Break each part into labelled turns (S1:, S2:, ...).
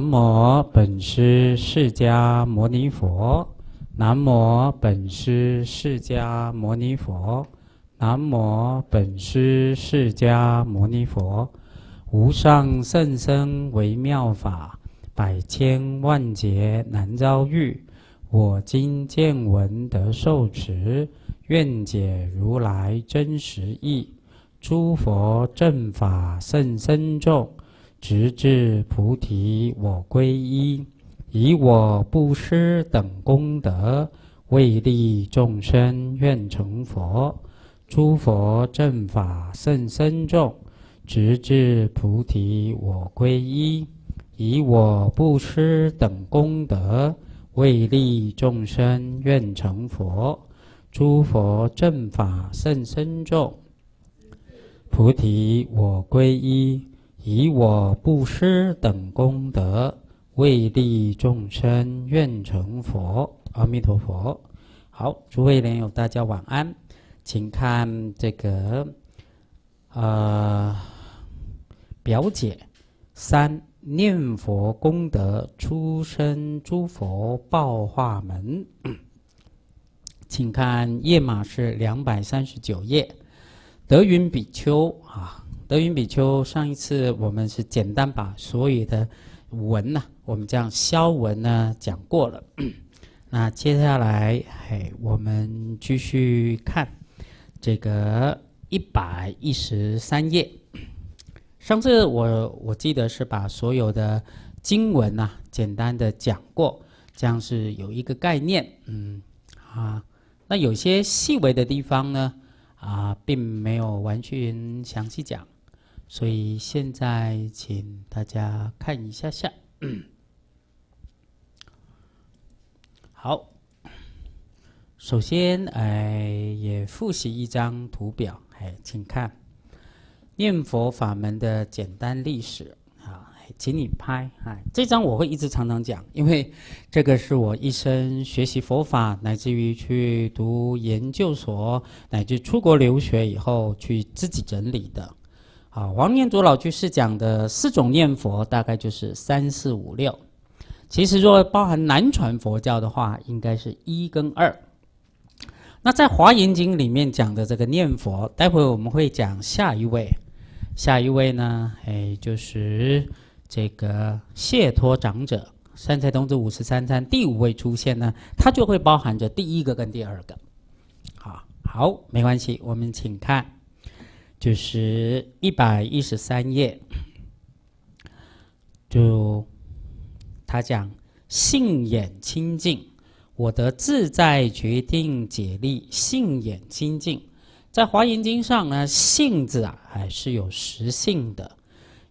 S1: 南无本师释迦牟尼佛，南无本师释迦牟尼佛，南无本师释迦牟尼佛，无上甚深为妙法，百千万劫难遭遇，我今见闻得受持，愿解如来真实义。诸佛正法甚深重。直至菩提，我归依，以我布施等功德，为利众生愿成佛。诸佛正法甚深重，直至菩提我皈依，以我布施等功德，为利众生愿成佛。诸佛正法甚深重，菩提我皈依以我布施等功德为利众生愿成佛诸佛正法甚深重菩提我皈依以我布施等功德为利众生，愿成佛。阿弥陀佛。好，诸位莲友，大家晚安。请看这个，呃，表姐三念佛功德，出生诸佛报化门。请看页码是两百三十九页。德云比丘啊。德云比丘，上一次我们是简单把所有的文呢，我们这样消文呢讲过了。那接下来，嘿，我们继续看这个一百一十三页。上次我我记得是把所有的经文呐简单的讲过，这样是有一个概念，嗯啊。那有些细微的地方呢啊，并没有完全详细讲。所以现在请大家看一下下。好，首先哎，也复习一张图表，哎，请看念佛法门的简单历史啊，请你拍啊！这张我会一直常常讲，因为这个是我一生学习佛法，乃至于去读研究所，乃至出国留学以后去自己整理的。啊，王念祖老居士讲的四种念佛，大概就是三四五六。其实若包含南传佛教的话，应该是一跟二。那在《华严经》里面讲的这个念佛，待会我们会讲下一位。下一位呢，哎，就是这个谢托长者，《三才童子五十三参》第五位出现呢，它就会包含着第一个跟第二个。好，好，没关系，我们请看。就是一百一十三页，就他讲“信眼清净，我的自在决定解力”。信眼清净，在华严经上呢，“信”字啊还是有实性的。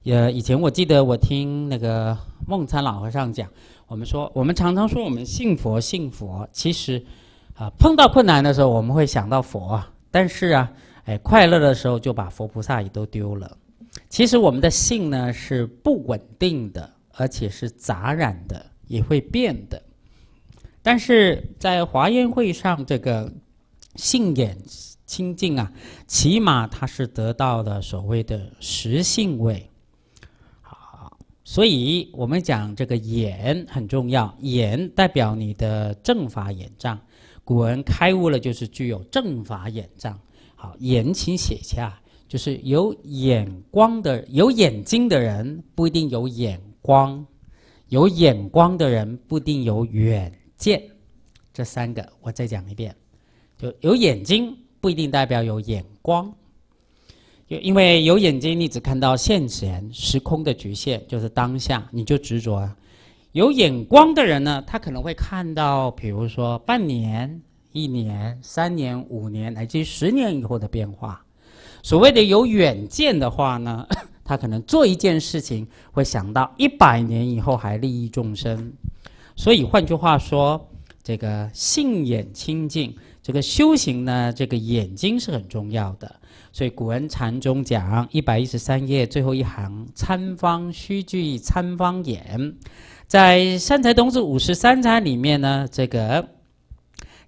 S1: 呃，以前我记得我听那个梦参老和尚讲，我们说我们常常说我们信佛信佛，其实啊，碰到困难的时候我们会想到佛，啊，但是啊。哎，快乐的时候就把佛菩萨也都丢了。其实我们的性呢是不稳定的，而且是杂染的，也会变的。但是在华严会上，这个性眼清净啊，起码它是得到了所谓的实性位。好，所以我们讲这个眼很重要，眼代表你的正法眼障。古人开悟了，就是具有正法眼障。好，言请写下。就是有眼光的、有眼睛的人不一定有眼光，有眼光的人不一定有远见。这三个我再讲一遍。就有眼睛不一定代表有眼光，有因为有眼睛你只看到现前时空的局限，就是当下你就执着啊。有眼光的人呢，他可能会看到，比如说半年。一年、三年、五年，乃至十年以后的变化。所谓的有远见的话呢，他可能做一件事情，会想到一百年以后还利益众生。所以换句话说，这个性眼清净，这个修行呢，这个眼睛是很重要的。所以古人禅宗讲一百一十三页最后一行：“参方须具参方眼。”在三才宗之五十三参里面呢，这个。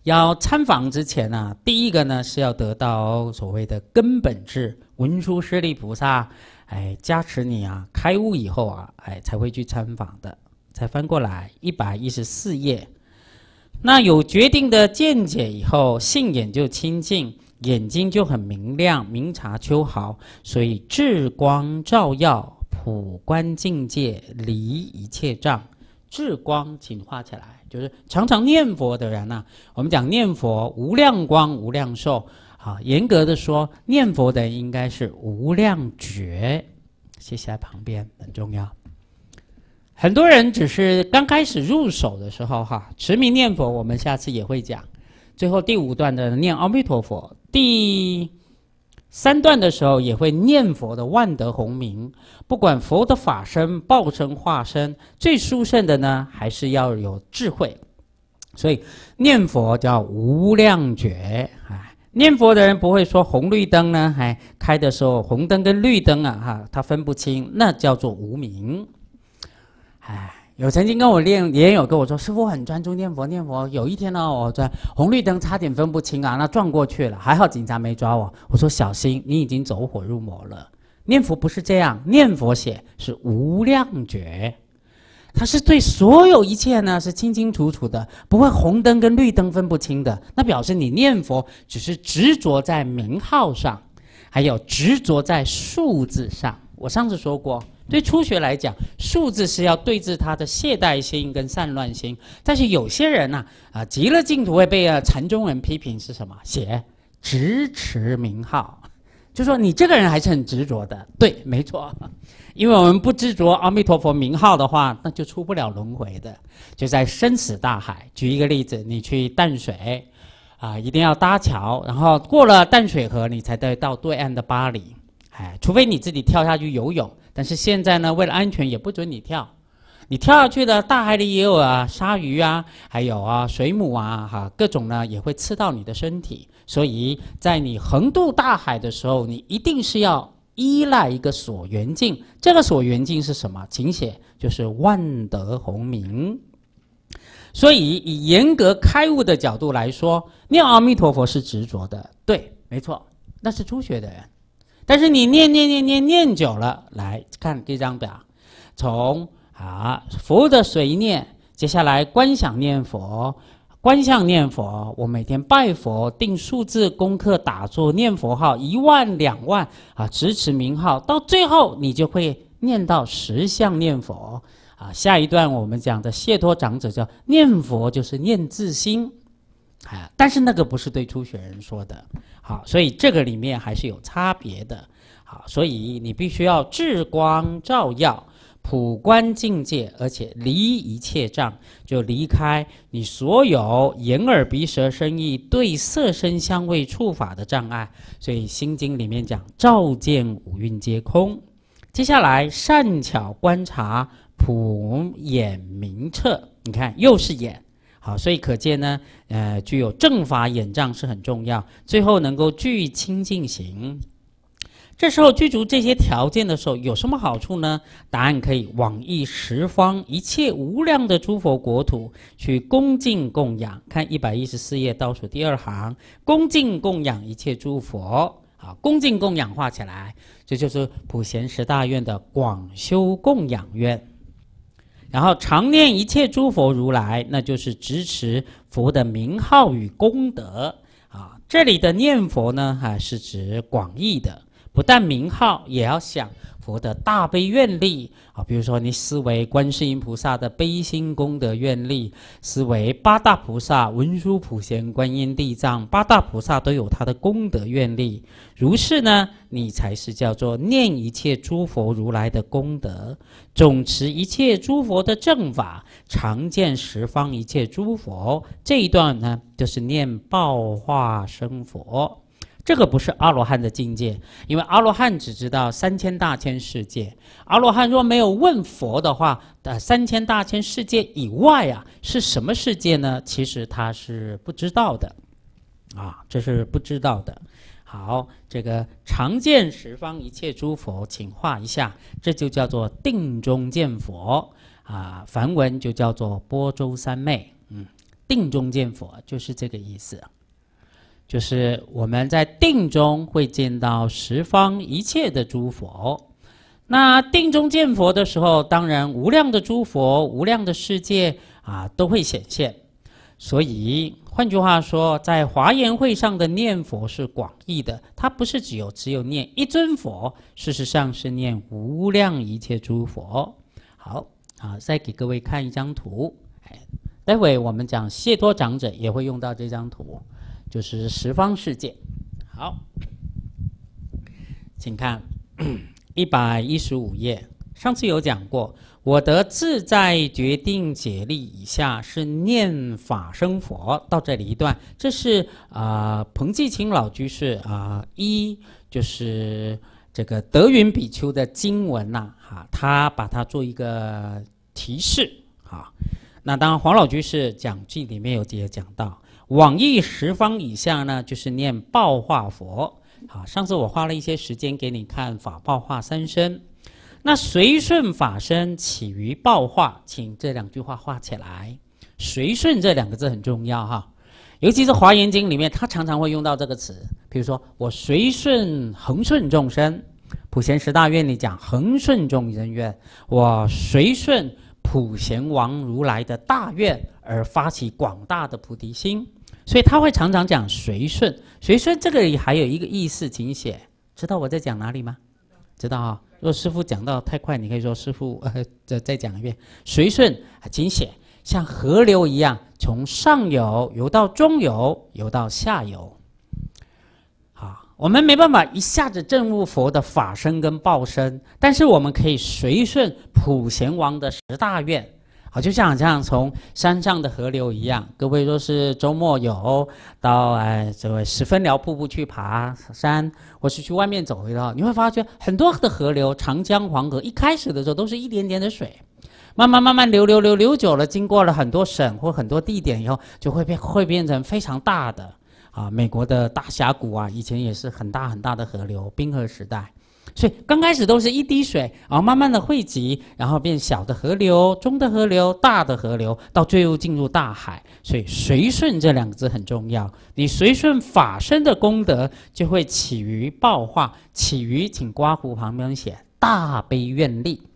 S1: 要参访之前呢，第一个呢是要得到所谓的根本智文殊师利菩萨，哎加持你啊，开悟以后啊，哎才会去参访的。才翻过来一百一十四页，那有决定的见解以后，性眼就清净，眼睛就很明亮，明察秋毫，所以智光照耀，普观境界，离一切障。智光净化起来，就是常常念佛的人呢。我们讲念佛无量光无量寿，好，严格的说念佛的人应该是无量觉。谢在旁边很重要。很多人只是刚开始入手的时候，哈，持名念佛，我们下次也会讲。最后第五段的念阿弥陀佛，第。三段的时候也会念佛的万德洪名，不管佛的法身、报身、化身，最殊胜的呢，还是要有智慧。所以念佛叫无量觉啊，念佛的人不会说红绿灯呢，还开的时候红灯跟绿灯啊，哈，他分不清，那叫做无名。哎。有曾经跟我练，也有跟我说，师傅很专注念佛念佛。有一天呢，我在红绿灯差点分不清啊，那撞过去了，还好警察没抓我。我说：小心，你已经走火入魔了。念佛不是这样，念佛写是无量觉，他是对所有一切呢是清清楚楚的，不会红灯跟绿灯分不清的。那表示你念佛只是执着在名号上，还有执着在数字上。我上次说过。对初学来讲，数字是要对治他的懈怠心跟散乱心。但是有些人呢，啊，极乐净土会被啊禅宗人批评是什么？写执持名号，就说你这个人还是很执着的。对，没错，因为我们不执着阿弥陀佛名号的话，那就出不了轮回的，就在生死大海。举一个例子，你去淡水，啊，一定要搭桥，然后过了淡水河，你才得到对岸的巴黎。哎，除非你自己跳下去游泳，但是现在呢，为了安全也不准你跳。你跳下去的大海里也有啊，鲨鱼啊，还有啊，水母啊，哈，各种呢也会刺到你的身体。所以在你横渡大海的时候，你一定是要依赖一个锁元镜。这个锁元镜是什么？请写，就是万德洪明。所以，以严格开悟的角度来说，念阿弥陀佛是执着的，对，没错，那是初学的人。但是你念念念念念久了，来看这张表，从啊佛的随念，接下来观想念佛、观相念佛，我每天拜佛、定数字功课、打坐、念佛号一万两万啊，持持名号，到最后你就会念到十相念佛啊。下一段我们讲的谢托长者叫念佛，就是念自心。哎，但是那个不是对初学人说的，好，所以这个里面还是有差别的，好，所以你必须要智光照耀，普观境界，而且离一切障，就离开你所有眼耳鼻舌身意对色声香味触法的障碍。所以《心经》里面讲，照见五蕴皆空。接下来善巧观察，普眼明彻，你看又是眼。好，所以可见呢，呃，具有正法眼障是很重要。最后能够具清净行，这时候具足这些条件的时候，有什么好处呢？答案可以往诣十方一切无量的诸佛国土去恭敬供养。看一百一十四页倒数第二行，恭敬供养一切诸佛。好，恭敬供养画起来，这就是普贤十大愿的广修供养愿。然后常念一切诸佛如来，那就是支持佛的名号与功德啊。这里的念佛呢，哈是指广义的，不但名号也要想。佛的大悲愿力啊，比如说你思维观世音菩萨的悲心功德愿力，思维八大菩萨文殊普贤观音地藏，八大菩萨都有他的功德愿力。如是呢，你才是叫做念一切诸佛如来的功德，总持一切诸佛的正法，常见十方一切诸佛。这一段呢，就是念报化生佛。这个不是阿罗汉的境界，因为阿罗汉只知道三千大千世界，阿罗汉若没有问佛的话，呃，三千大千世界以外啊是什么世界呢？其实他是不知道的，啊，这是不知道的。好，这个常见十方一切诸佛，请画一下，这就叫做定中见佛啊，梵文就叫做波州三昧，嗯，定中见佛就是这个意思。就是我们在定中会见到十方一切的诸佛，那定中见佛的时候，当然无量的诸佛、无量的世界啊都会显现。所以，换句话说，在华严会上的念佛是广义的，它不是只有只有念一尊佛，事实上是念无量一切诸佛。好，啊，再给各位看一张图，哎，待会我们讲谢托长者也会用到这张图。就是十方世界，好，请看一百一十五页。上次有讲过，我的自在决定解力以下是念法生佛，到这里一段，这是啊彭继清老居士啊一就是这个德云比丘的经文呐，哈，他把它做一个提示，啊。那当然黄老居士讲记里面有也讲到。网易十方以下呢，就是念报化佛。好，上次我花了一些时间给你看法报化三身，那随顺法身起于报化，请这两句话画起来。随顺这两个字很重要哈，尤其是华严经里面，他常常会用到这个词。比如说我随顺恒顺众生，普贤十大愿里讲恒顺众生愿，我随顺普贤王如来的大愿而发起广大的菩提心。所以他会常常讲随顺，随顺这个也还有一个意思，请写。知道我在讲哪里吗？知道啊。若师傅讲到太快，你可以说师傅，呃，再再讲一遍。随顺，请写。像河流一样，从上游游到中游，游到下游。好，我们没办法一下子证悟佛的法身跟报身，但是我们可以随顺普贤王的十大愿。啊，就像这样，从山上的河流一样。各位若是周末有到哎，这个石峰寮瀑布去爬山，或是去外面走一走，你会发现很多的河流，长江、黄河，一开始的时候都是一点点的水，慢慢慢慢流流流流久了，经过了很多省或很多地点以后，就会变会变成非常大的啊。美国的大峡谷啊，以前也是很大很大的河流，冰河时代。所以刚开始都是一滴水，然后慢慢的汇集，然后变小的河流、中的河流、大的河流，到最后进入大海。所以“随顺”这两个字很重要。你随顺法身的功德，就会起于报化，起于请刮胡旁边写大悲愿力。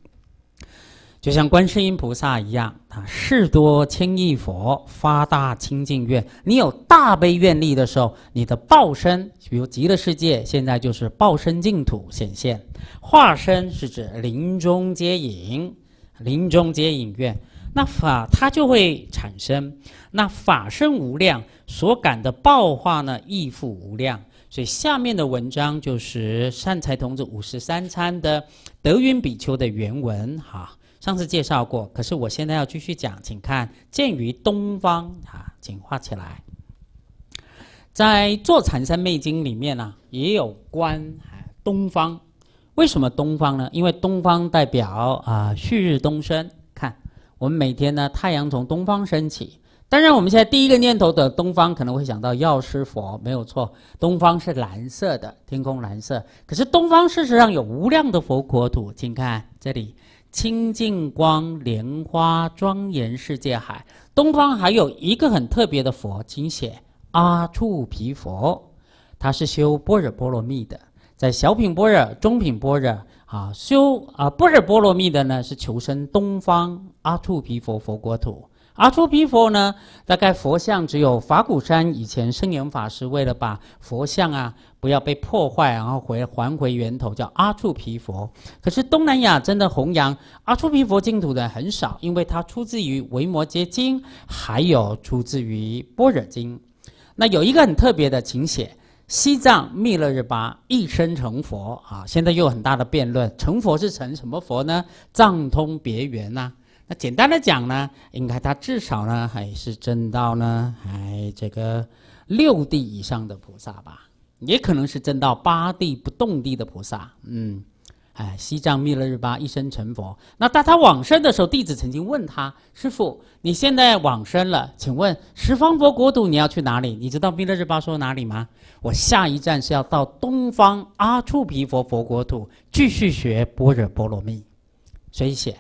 S1: 就像观世音菩萨一样啊，事多轻易佛发大清净愿。你有大悲愿力的时候，你的报身，比如极乐世界现在就是报身净土显现；化身是指临终接引，临终接引愿，那法它就会产生。那法身无量，所感的报化呢亦复无量。所以下面的文章就是善财童子五十三参的德云比丘的原文哈。上次介绍过，可是我现在要继续讲，请看。鉴于东方啊，请画起来。在《坐禅三昧经》里面呢，也有关啊东方。为什么东方呢？因为东方代表啊旭日东升。看，我们每天呢太阳从东方升起。当然，我们现在第一个念头的东方可能会想到药师佛，没有错。东方是蓝色的，天空蓝色。可是东方事实上有无量的佛国土，请看这里。清净光莲花庄严世界海，东方还有一个很特别的佛，请写阿处毗佛，他是修般若波罗蜜的，在小品般若、中品般若啊修啊般若波罗蜜的呢，是求生东方阿处毗佛佛国土。阿处毗佛呢？大概佛像只有法鼓山以前圣严法师为了把佛像啊不要被破坏，然后回还回源头叫阿处毗佛。可是东南亚真的弘扬阿处毗佛净土的很少，因为它出自于《维摩诘经》，还有出自于《般若经》。那有一个很特别的情写。西藏密勒日巴一生成佛啊！现在又有很大的辩论，成佛是成什么佛呢？藏通别圆呐。简单的讲呢，应该他至少呢还是证到呢，还这个六地以上的菩萨吧，也可能是证到八地不动地的菩萨。嗯，哎，西藏密勒日巴一生成佛。那当他往生的时候，弟子曾经问他师父：“你现在往生了，请问十方佛国土你要去哪里？你知道密勒日巴说哪里吗？”我下一站是要到东方阿处毗佛佛国土继续学般若波罗蜜，谁写？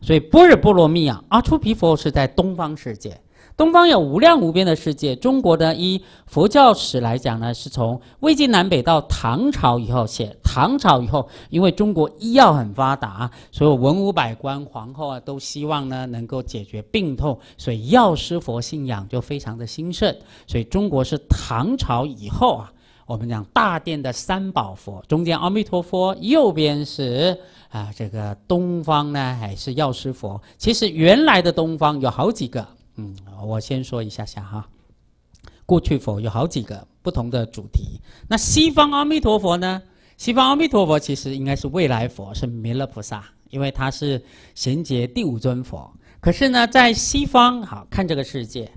S1: 所以波若波罗蜜啊，阿刍毗佛是在东方世界。东方有无量无边的世界。中国呢，依佛教史来讲呢，是从魏晋南北到唐朝以后写。唐朝以后，因为中国医药很发达，所以文武百官、皇后啊，都希望呢能够解决病痛，所以药师佛信仰就非常的兴盛。所以中国是唐朝以后啊，我们讲大殿的三宝佛，中间阿弥陀佛，右边是。啊，这个东方呢，还是药师佛？其实原来的东方有好几个，嗯，我先说一下下哈。过去佛有好几个不同的主题。那西方阿弥陀佛呢？西方阿弥陀佛其实应该是未来佛，是弥勒菩萨，因为他是衔接第五尊佛。可是呢，在西方，好看这个世界，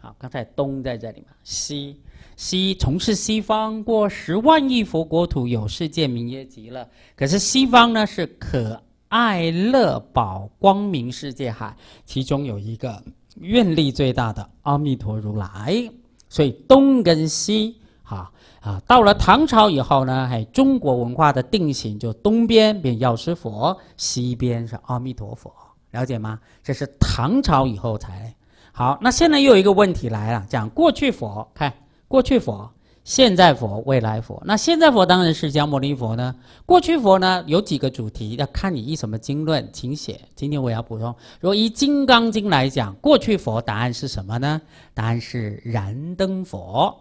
S1: 好，刚才东在这里嘛，西。西从事西方过十万亿佛国土，有世界名曰极乐。可是西方呢是可爱乐宝光明世界海，其中有一个愿力最大的阿弥陀如来。所以东跟西，哈啊，到了唐朝以后呢，哎，中国文化的定型就东边变药师佛，西边是阿弥陀佛，了解吗？这是唐朝以后才好。那现在又有一个问题来了，讲过去佛看。过去佛、现在佛、未来佛，那现在佛当然是释迦牟尼佛呢。过去佛呢，有几个主题要看你依什么经论，请写。今天我要补充，如果依《金刚经》来讲，过去佛答案是什么呢？答案是燃灯佛，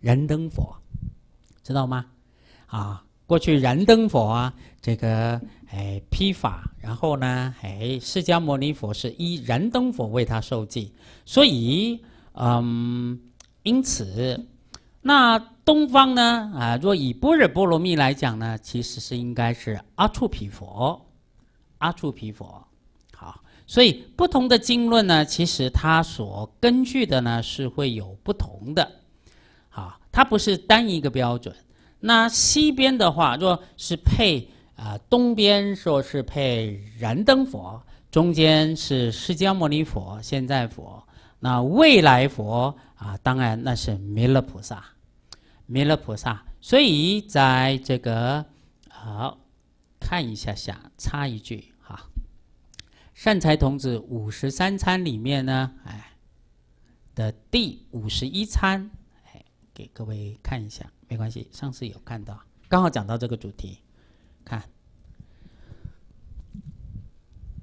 S1: 燃灯佛，知道吗？啊，过去燃灯佛啊，这个哎披法，然后呢，哎释迦牟尼佛是以燃灯佛为他授记，所以嗯。因此，那东方呢？啊，若以般若波罗蜜来讲呢，其实是应该是阿处毗佛，阿处毗佛。好，所以不同的经论呢，其实它所根据的呢是会有不同的，啊，它不是单一个标准。那西边的话，若是配啊，东边说是配燃灯佛，中间是释迦牟尼佛，现在佛，那未来佛。啊，当然那是弥勒菩萨，弥勒菩萨，所以在这个好看一下下，插一句哈，善财童子五十三餐里面呢，哎的第五十一餐，哎给各位看一下，没关系，上次有看到，刚好讲到这个主题，看，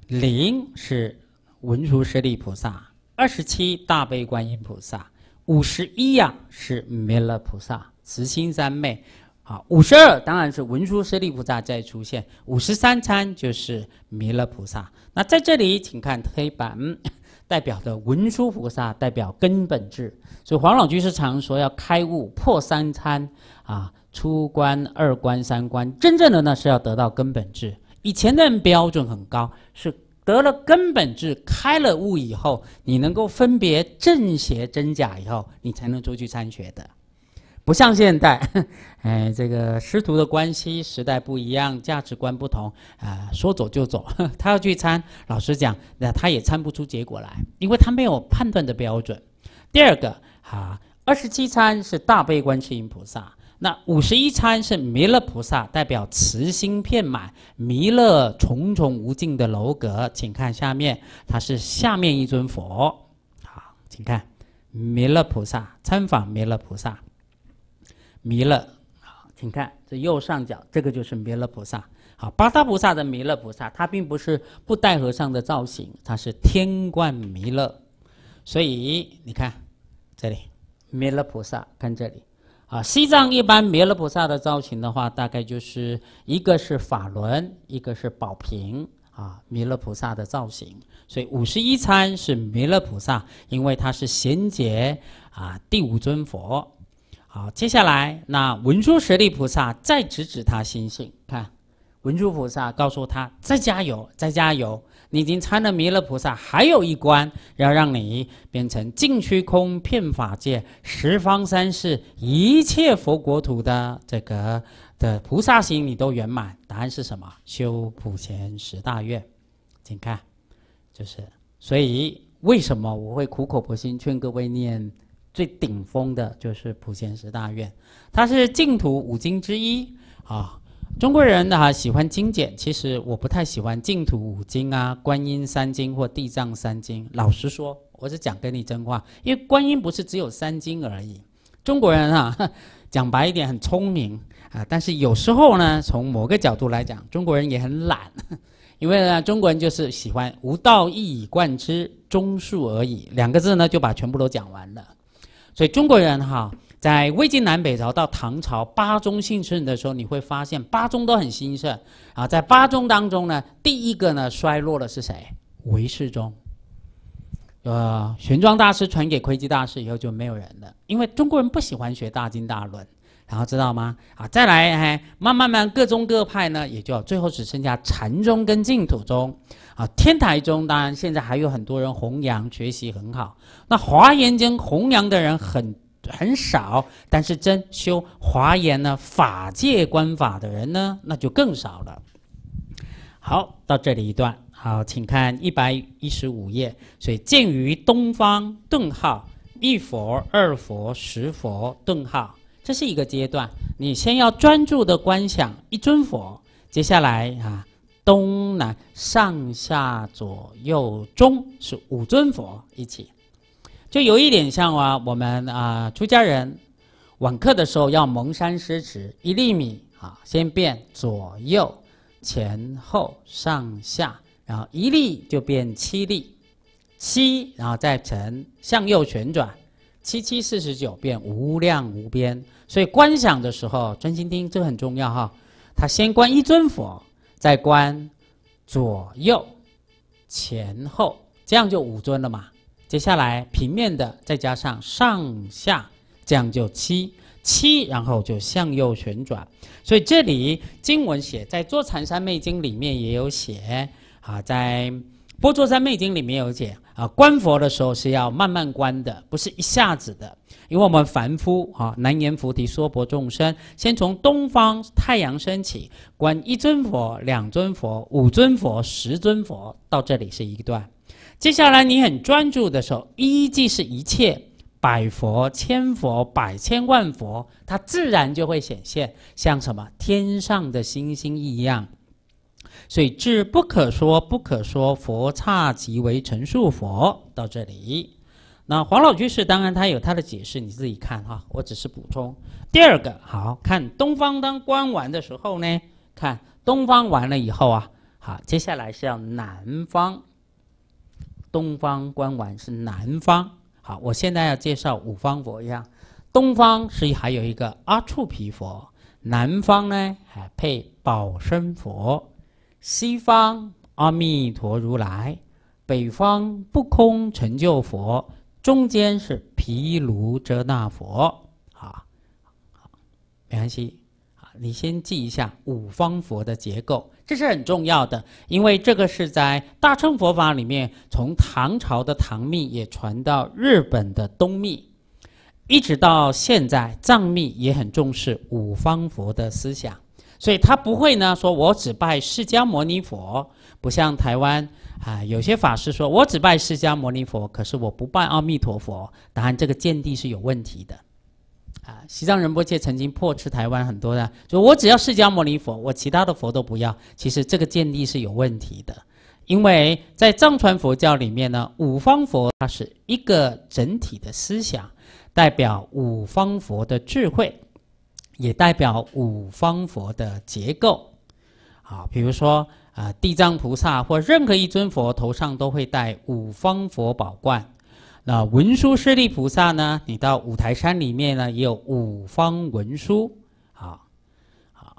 S1: 零是文殊师利菩萨，二十七大悲观音菩萨。五十一呀是弥勒菩萨慈心三昧，啊，五十二当然是文殊师利菩萨再出现，五十三参就是弥勒菩萨。那在这里，请看黑板，代表的文殊菩萨代表根本智。所以黄老居士常说要开悟破三参啊，出关二关三关，真正的呢是要得到根本智。以前的标准很高，是。得了根本智，开了悟以后，你能够分别正邪真假以后，你才能出去参学的。不像现代，哎，这个师徒的关系，时代不一样，价值观不同啊，说走就走，他要聚参，老实讲，那他也参不出结果来，因为他没有判断的标准。第二个，哈，二十七参是大悲观世音菩萨。那五十一参是弥勒菩萨，代表慈心遍满，弥勒重重无尽的楼阁。请看下面，它是下面一尊佛。好，请看，弥勒菩萨参访弥勒菩萨，弥勒。好，请看这右上角，这个就是弥勒菩萨。好，八大菩萨的弥勒菩萨，它并不是布袋和尚的造型，它是天冠弥勒。所以你看这里，弥勒菩萨，看这里。啊，西藏一般弥勒菩萨的造型的话，大概就是一个是法轮，一个是宝瓶啊，弥勒菩萨的造型。所以五十一参是弥勒菩萨，因为他是衔接啊第五尊佛。好，接下来那文殊舍利菩萨再指指他心性，看文殊菩萨告诉他再加油，再加油。你已经参了弥勒菩萨，还有一关要让你变成净虚空遍法界十方三世一切佛国土的这个的菩萨行，你都圆满。答案是什么？修普贤十大愿，请看，就是。所以为什么我会苦口婆心劝各位念最顶峰的，就是普贤十大愿，它是净土五经之一啊。中国人呢，哈，喜欢精简。其实我不太喜欢净土五经啊，观音三经或地藏三经。老实说，我是讲给你真话。因为观音不是只有三经而已。中国人哈，讲白一点很聪明啊，但是有时候呢，从某个角度来讲，中国人也很懒。因为呢，中国人就是喜欢无道一以贯之，中恕而已。两个字呢，就把全部都讲完了。所以中国人哈。在魏晋南北朝到唐朝八宗兴盛的时候，你会发现八宗都很兴盛啊。在八宗当中呢，第一个呢衰落的是谁？韦世宗。呃，玄奘大师传给窥基大师以后就没有人了，因为中国人不喜欢学大经大论，然后知道吗？啊，再来哎，慢慢慢各宗各派呢，也就最后只剩下禅宗跟净土宗。啊，天台宗当然现在还有很多人弘扬学习很好。那华严经弘扬的人很。很少，但是真修华严呢法界观法的人呢，那就更少了。好，到这里一段。好，请看一百一十五页。所以，见于东方顿号一佛二佛十佛顿号，这是一个阶段。你先要专注的观想一尊佛，接下来啊，东南上下左右中是五尊佛一起。就有一点像啊，我们啊，出家人晚课的时候要蒙山施食，一粒米啊，先变左右、前后、上下，然后一粒就变七粒，七，然后再乘向右旋转，七七四十九变无量无边。所以观想的时候专心听，这很重要哈。他先观一尊佛，再观左右、前后，这样就五尊了嘛。接下来平面的，再加上上下，这样就七七，然后就向右旋转。所以这里经文写在《坐禅三昧经》里面也有写啊，在《波坐三昧经》里面有讲啊，观佛的时候是要慢慢观的，不是一下子的。因为我们凡夫啊，难言菩提，娑婆众生，先从东方太阳升起，观一尊佛、两尊佛、五尊佛、十尊佛，到这里是一段。接下来你很专注的时候，一即是一切，百佛、千佛、百千万佛，它自然就会显现，像什么天上的星星一样。所以智不可说，不可说，佛刹即为陈数佛。到这里，那黄老居士当然他有他的解释，你自己看哈。我只是补充第二个，好看东方当观完的时候呢，看东方完了以后啊，好，接下来向南方。东方观玩是南方，好，我现在要介绍五方佛，一样，东方是还有一个阿处毗佛，南方呢还配宝生佛，西方阿弥陀如来，北方不空成就佛，中间是毗卢遮那佛，好，没关系，啊，你先记一下五方佛的结构。这是很重要的，因为这个是在大乘佛法里面，从唐朝的唐密也传到日本的东密，一直到现在藏密也很重视五方佛的思想，所以他不会呢说我只拜释迦牟尼佛，不像台湾啊有些法师说我只拜释迦牟尼佛，可是我不拜阿弥陀佛，当然这个见地是有问题的。啊，西藏仁波切曾经破斥台湾很多的，说我只要释迦牟尼佛，我其他的佛都不要。其实这个建立是有问题的，因为在藏传佛教里面呢，五方佛它是一个整体的思想，代表五方佛的智慧，也代表五方佛的结构。啊，比如说啊，地藏菩萨或任何一尊佛头上都会戴五方佛宝冠。那文殊师利菩萨呢？你到五台山里面呢，也有五方文殊，啊，好。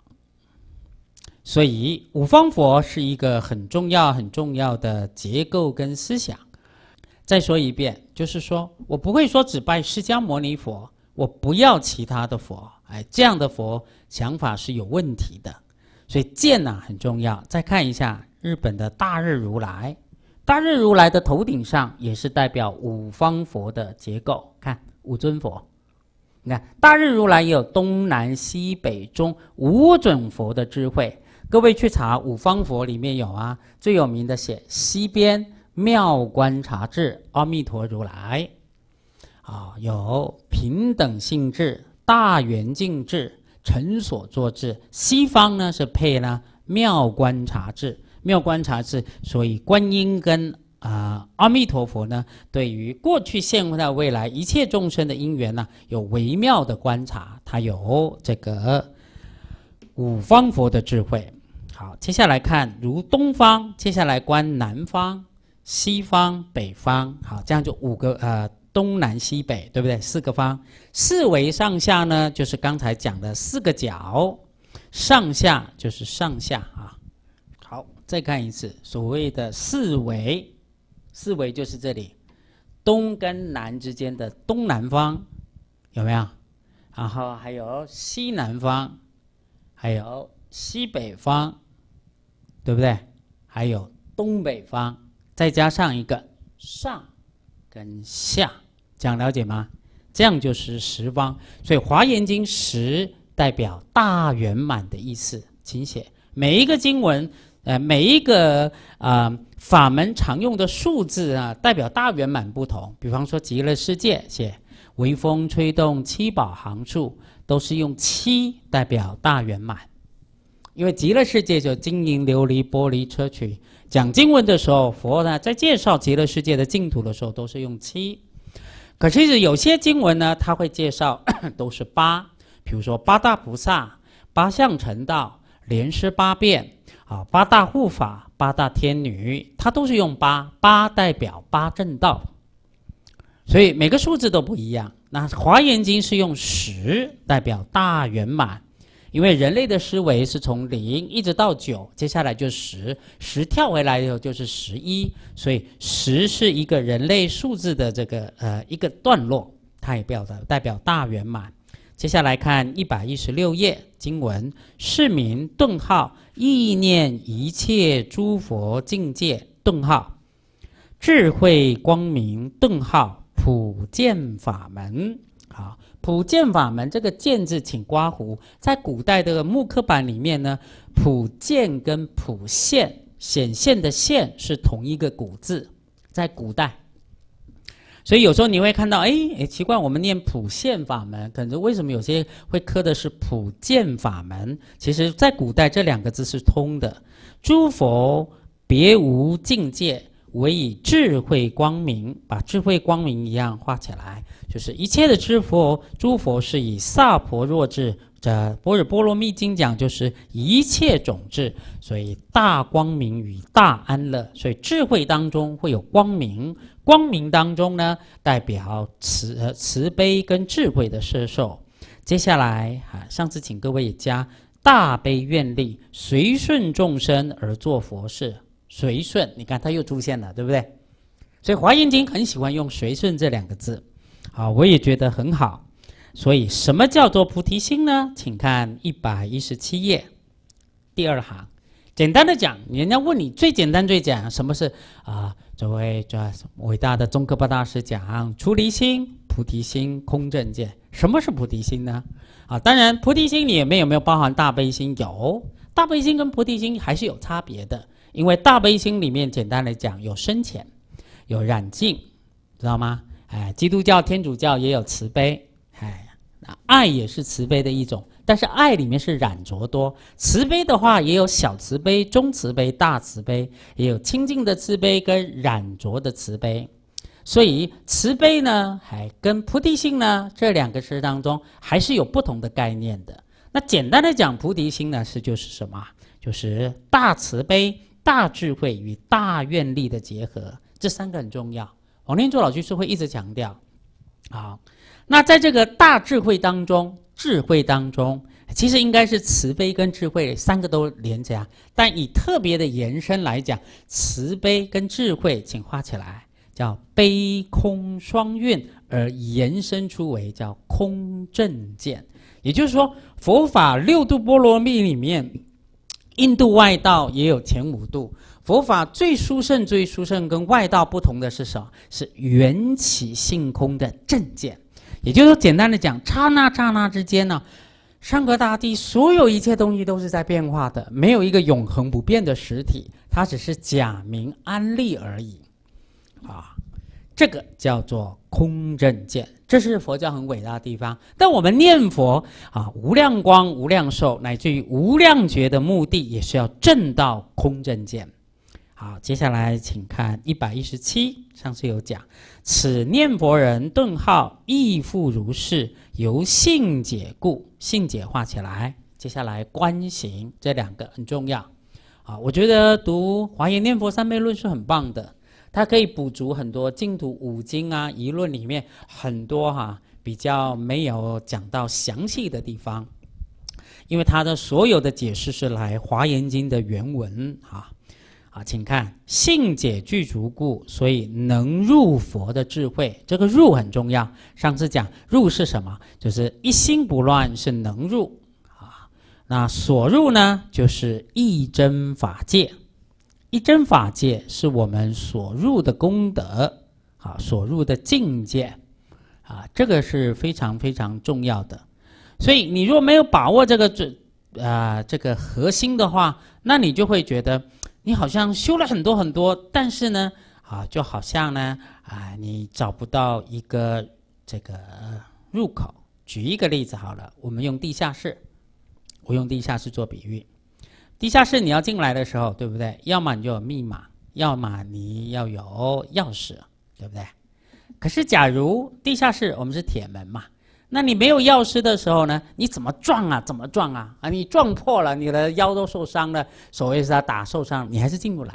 S1: 所以五方佛是一个很重要、很重要的结构跟思想。再说一遍，就是说我不会说只拜释迦牟尼佛，我不要其他的佛，哎，这样的佛想法是有问题的。所以见呢很重要。再看一下日本的大日如来。大日如来的头顶上也是代表五方佛的结构，看五尊佛，你看大日如来也有东南西北中五种佛的智慧。各位去查五方佛里面有啊，最有名的写西边妙观察智阿弥陀如来，啊有平等性智、大圆镜智、成所作智。西方呢是配呢妙观察智。妙观察智，所以观音跟啊阿弥陀佛呢，对于过去、现在、未来一切众生的因缘呢，有微妙的观察，它有这个五方佛的智慧。好，接下来看如东方，接下来观南方、西方、北方，好，这样就五个呃东南西北，对不对？四个方，四维上下呢，就是刚才讲的四个角，上下就是上下啊。再看一次，所谓的四维，四维就是这里，东跟南之间的东南方，有没有？然后还有西南方，还有西北方，对不对？还有东北方，再加上一个上跟下，讲了解吗？这样就是十方。所以《华严经》十代表大圆满的意思。请写每一个经文。呃，每一个啊法门常用的数字啊，代表大圆满不同。比方说极乐世界写微风吹动七宝行处，都是用七代表大圆满，因为极乐世界就金银琉璃玻璃砗磲。讲经文的时候，佛呢在介绍极乐世界的净土的时候，都是用七。可是有些经文呢，他会介绍 都是八，比如说八大菩萨、八相成道。连诗八遍，啊，八大护法、八大天女，它都是用八，八代表八正道，所以每个数字都不一样。那《华严经》是用十代表大圆满，因为人类的思维是从零一直到九，接下来就十，十跳回来以后就是十一，所以十是一个人类数字的这个呃一个段落，它也表达代表大圆满。接下来看一百一十六页经文，是名顿号意念一切诸佛境界顿号智慧光明顿号普见法门。好，普见法门这个见字，请刮胡。在古代的木刻版里面呢，普见跟普现显现的现是同一个古字，在古代。所以有时候你会看到，哎，哎，奇怪，我们念普现法门，可能为什么有些会刻的是普见法门？其实，在古代这两个字是通的。诸佛别无境界，唯以智慧光明，把智慧光明一样画起来，就是一切的智佛。诸佛是以萨婆若智，这《般若波罗蜜经》讲，就是一切种智。所以大光明与大安乐，所以智慧当中会有光明。光明当中呢，代表慈慈悲跟智慧的射受。接下来啊，上次请各位也加大悲愿力，随顺众生而做佛事，随顺。你看，它又出现了，对不对？所以《华严经》很喜欢用“随顺”这两个字，啊，我也觉得很好。所以，什么叫做菩提心呢？请看一百一十七页第二行。简单的讲，人家问你最简单最简，什么是啊？这位这伟大的宗喀巴大师讲：出离心、菩提心、空正见。什么是菩提心呢？啊，当然菩提心里面有没有包含大悲心？有，大悲心跟菩提心还是有差别的。因为大悲心里面，简单来讲，有深浅，有染净，知道吗？哎，基督教、天主教也有慈悲。爱也是慈悲的一种，但是爱里面是染浊多。慈悲的话，也有小慈悲、中慈悲、大慈悲，也有清净的慈悲跟染浊的慈悲。所以慈悲呢，还跟菩提心呢，这两个词当中还是有不同的概念的。那简单的讲，菩提心呢是就是什么？就是大慈悲、大智慧与大愿力的结合，这三个很重要。王天柱老居士会一直强调，好。那在这个大智慧当中，智慧当中，其实应该是慈悲跟智慧三个都连着啊。但以特别的延伸来讲，慈悲跟智慧，请画起来，叫悲空双运，而延伸出为叫空正见。也就是说，佛法六度波罗蜜里面，印度外道也有前五度。佛法最殊胜、最殊胜，跟外道不同的是什么？是缘起性空的正见。也就是说，简单的讲，刹那刹那之间呢，山河大地所有一切东西都是在变化的，没有一个永恒不变的实体，它只是假名安立而已，啊，这个叫做空正见，这是佛教很伟大的地方。但我们念佛啊，无量光、无量寿，乃至于无量觉的目的，也是要证到空正见。好，接下来请看一百一十七。上次有讲，此念佛人顿号亦复如是，由性解故，性解化起来。接下来观行这两个很重要。好，我觉得读《华严念佛三昧论》是很棒的，它可以补足很多净土五经啊、疑论里面很多哈比较没有讲到详细的地方，因为它的所有的解释是来《华严经》的原文哈。啊，请看性解具足故，所以能入佛的智慧。这个“入”很重要。上次讲“入”是什么？就是一心不乱，是能入啊。那所入呢？就是一真法界。一真法界是我们所入的功德，啊，所入的境界啊，这个是非常非常重要的。所以你如果没有把握这个准啊，这个核心的话，那你就会觉得。你好像修了很多很多，但是呢，啊，就好像呢，啊，你找不到一个这个入口。举一个例子好了，我们用地下室，我用地下室做比喻。地下室你要进来的时候，对不对？要么你就有密码，要么你要有钥匙，对不对？可是假如地下室我们是铁门嘛。那你没有钥匙的时候呢？你怎么撞啊？怎么撞啊？啊，你撞破了，你的腰都受伤了，手也是他打受伤，你还是进不来。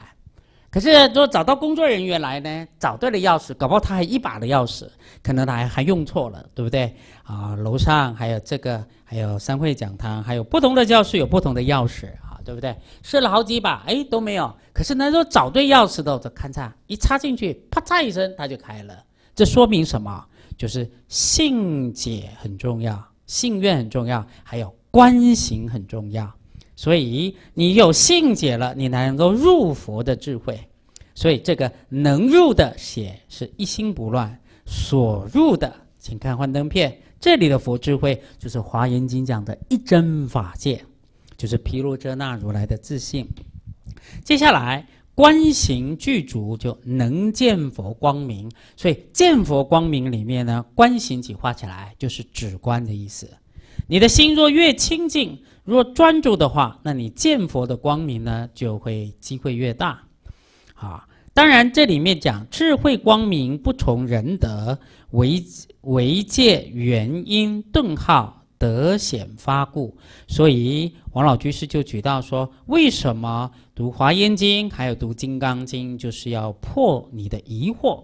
S1: 可是果找到工作人员来呢，找对了钥匙，搞不好他还一把的钥匙，可能他还还用错了，对不对？啊，楼上还有这个，还有三会讲堂，还有不同的教室有不同的钥匙啊，对不对？试了好几把，哎，都没有。可是呢，说找对钥匙的，咔嚓一插进去，啪嚓一声它就开了。这说明什么？就是信解很重要，信愿很重要，还有观行很重要。所以你有信解了，你才能够入佛的智慧。所以这个能入的写是一心不乱，所入的，请看幻灯片，这里的佛智慧就是《华严经》讲的一真法界，就是毗卢遮那如来的自信。接下来。观行具足就能见佛光明，所以见佛光明里面呢，观行起化起来就是指观的意思。你的心若越清净，若专注的话，那你见佛的光明呢，就会机会越大。啊，当然这里面讲智慧光明不从仁德为为界原因顿号。得显发故，所以王老居士就举到说，为什么读华严经，还有读金刚经，就是要破你的疑惑。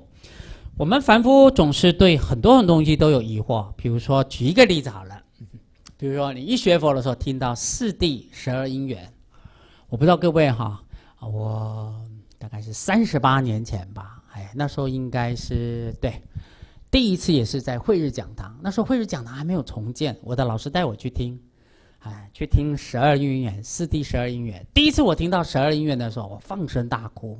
S1: 我们凡夫总是对很多种东西都有疑惑，比如说举一个例子好了，比如说你一学佛的时候听到四谛十二因缘，我不知道各位哈，我大概是三十八年前吧，哎，那时候应该是对。第一次也是在慧日讲堂，那时候慧日讲堂还没有重建，我的老师带我去听，哎，去听十二音缘四谛十二音缘。第一次我听到十二音缘的时候，我放声大哭，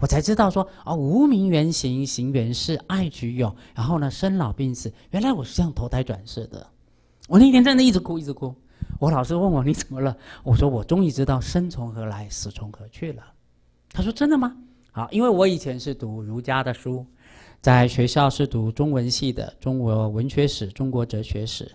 S1: 我才知道说啊，无名缘行，行缘是爱取有，然后呢，生老病死，原来我是这样投胎转世的。我那天在那一直哭一直哭，我老师问我你怎么了，我说我终于知道生从何来，死从何去了。他说真的吗？啊，因为我以前是读儒家的书。在学校是读中文系的中国文学史、中国哲学史，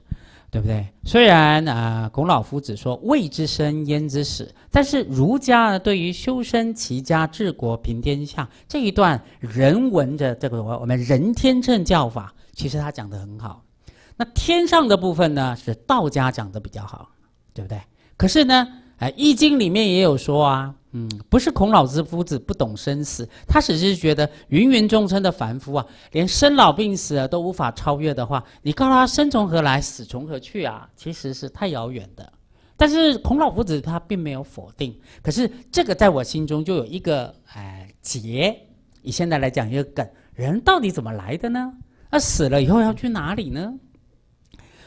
S1: 对不对？虽然啊，孔老夫子说“未知生焉知死”，但是儒家对于修身齐家治国平天下这一段人文的这个我们人天正教法，其实他讲的很好。那天上的部分呢，是道家讲的比较好，对不对？可是呢？哎，《易经》里面也有说啊，嗯，不是孔老夫子不懂生死，他只是觉得芸芸众生的凡夫啊，连生老病死啊都无法超越的话，你告诉他生从何来，死从何去啊，其实是太遥远的。但是孔老夫子他并没有否定，可是这个在我心中就有一个哎结，以现在来讲一个梗：人到底怎么来的呢？那死了以后要去哪里呢？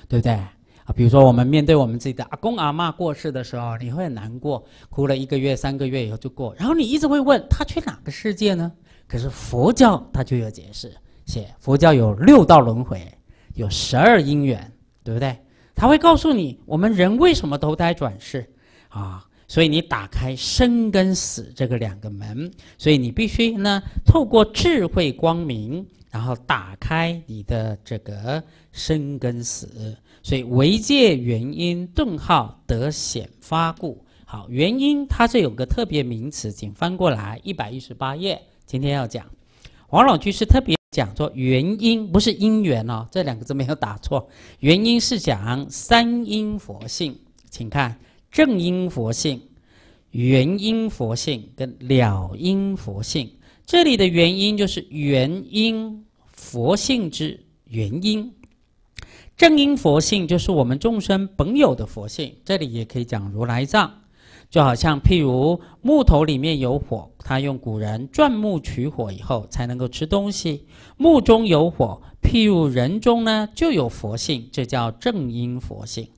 S1: 对不对？啊，比如说，我们面对我们自己的阿公阿妈过世的时候，你会很难过，哭了一个月、三个月以后就过，然后你一直会问他去哪个世界呢？可是佛教它就有解释，写佛教有六道轮回，有十二因缘，对不对？他会告诉你，我们人为什么投胎转世，啊，所以你打开生跟死这个两个门，所以你必须呢，透过智慧光明，然后打开你的这个生跟死。所以为界原因顿号得显发故好原因它是有个特别名词，请翻过来一百一十八页。今天要讲王老居士特别讲说原因不是因缘哦，这两个字没有打错。原因是讲三因佛性，请看正因佛性、原因佛性跟了因佛性。这里的原因就是原因佛性之原因。正因佛性就是我们众生本有的佛性，这里也可以讲如来藏，就好像譬如木头里面有火，它用古人钻木取火以后才能够吃东西。木中有火，譬如人中呢就有佛性，这叫正因佛性。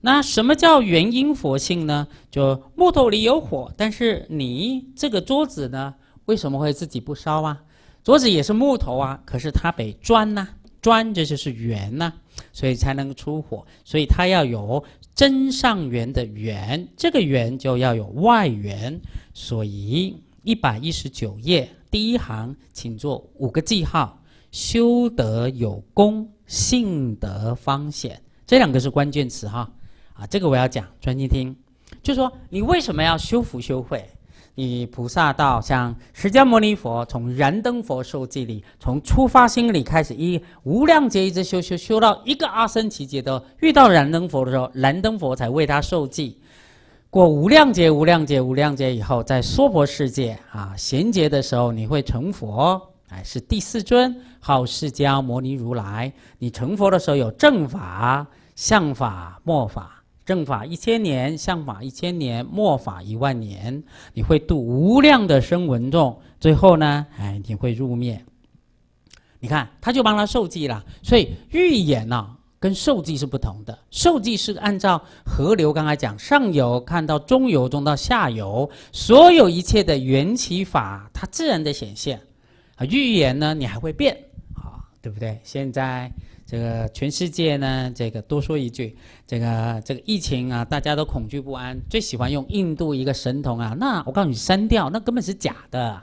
S1: 那什么叫原因佛性呢？就木头里有火，但是你这个桌子呢，为什么会自己不烧啊？桌子也是木头啊，可是它得钻呐。专这就是缘呐，所以才能出火，所以它要有真上缘的缘，这个缘就要有外缘。所以一百一十九页第一行，请做五个记号：修德有功，信德方显。这两个是关键词哈，啊，这个我要讲，专心听，就说你为什么要修福修慧？以菩萨道，像释迦牟尼佛，从燃灯佛受记里，从出发心里开始，一无量劫一直修修修到一个阿僧祇劫的遇到燃灯佛的时候，燃灯佛才为他受记。过无量劫、无量劫、无量劫以后，在娑婆世界啊，贤劫的时候，你会成佛。哎，是第四尊号释迦牟尼如来。你成佛的时候有正法、相法、末法。正法一千年，相法一千年，末法一万年，你会度无量的生闻众。最后呢，哎，你会入灭。你看，他就帮他受记了。所以预言呢，跟受记是不同的。受记是按照河流，刚才讲上游看到中游，中到下游，所有一切的缘起法，它自然的显现啊。预言呢，你还会变啊，对不对？现在。这个全世界呢，这个多说一句，这个这个疫情啊，大家都恐惧不安。最喜欢用印度一个神童啊，那我告诉你删掉，那根本是假的。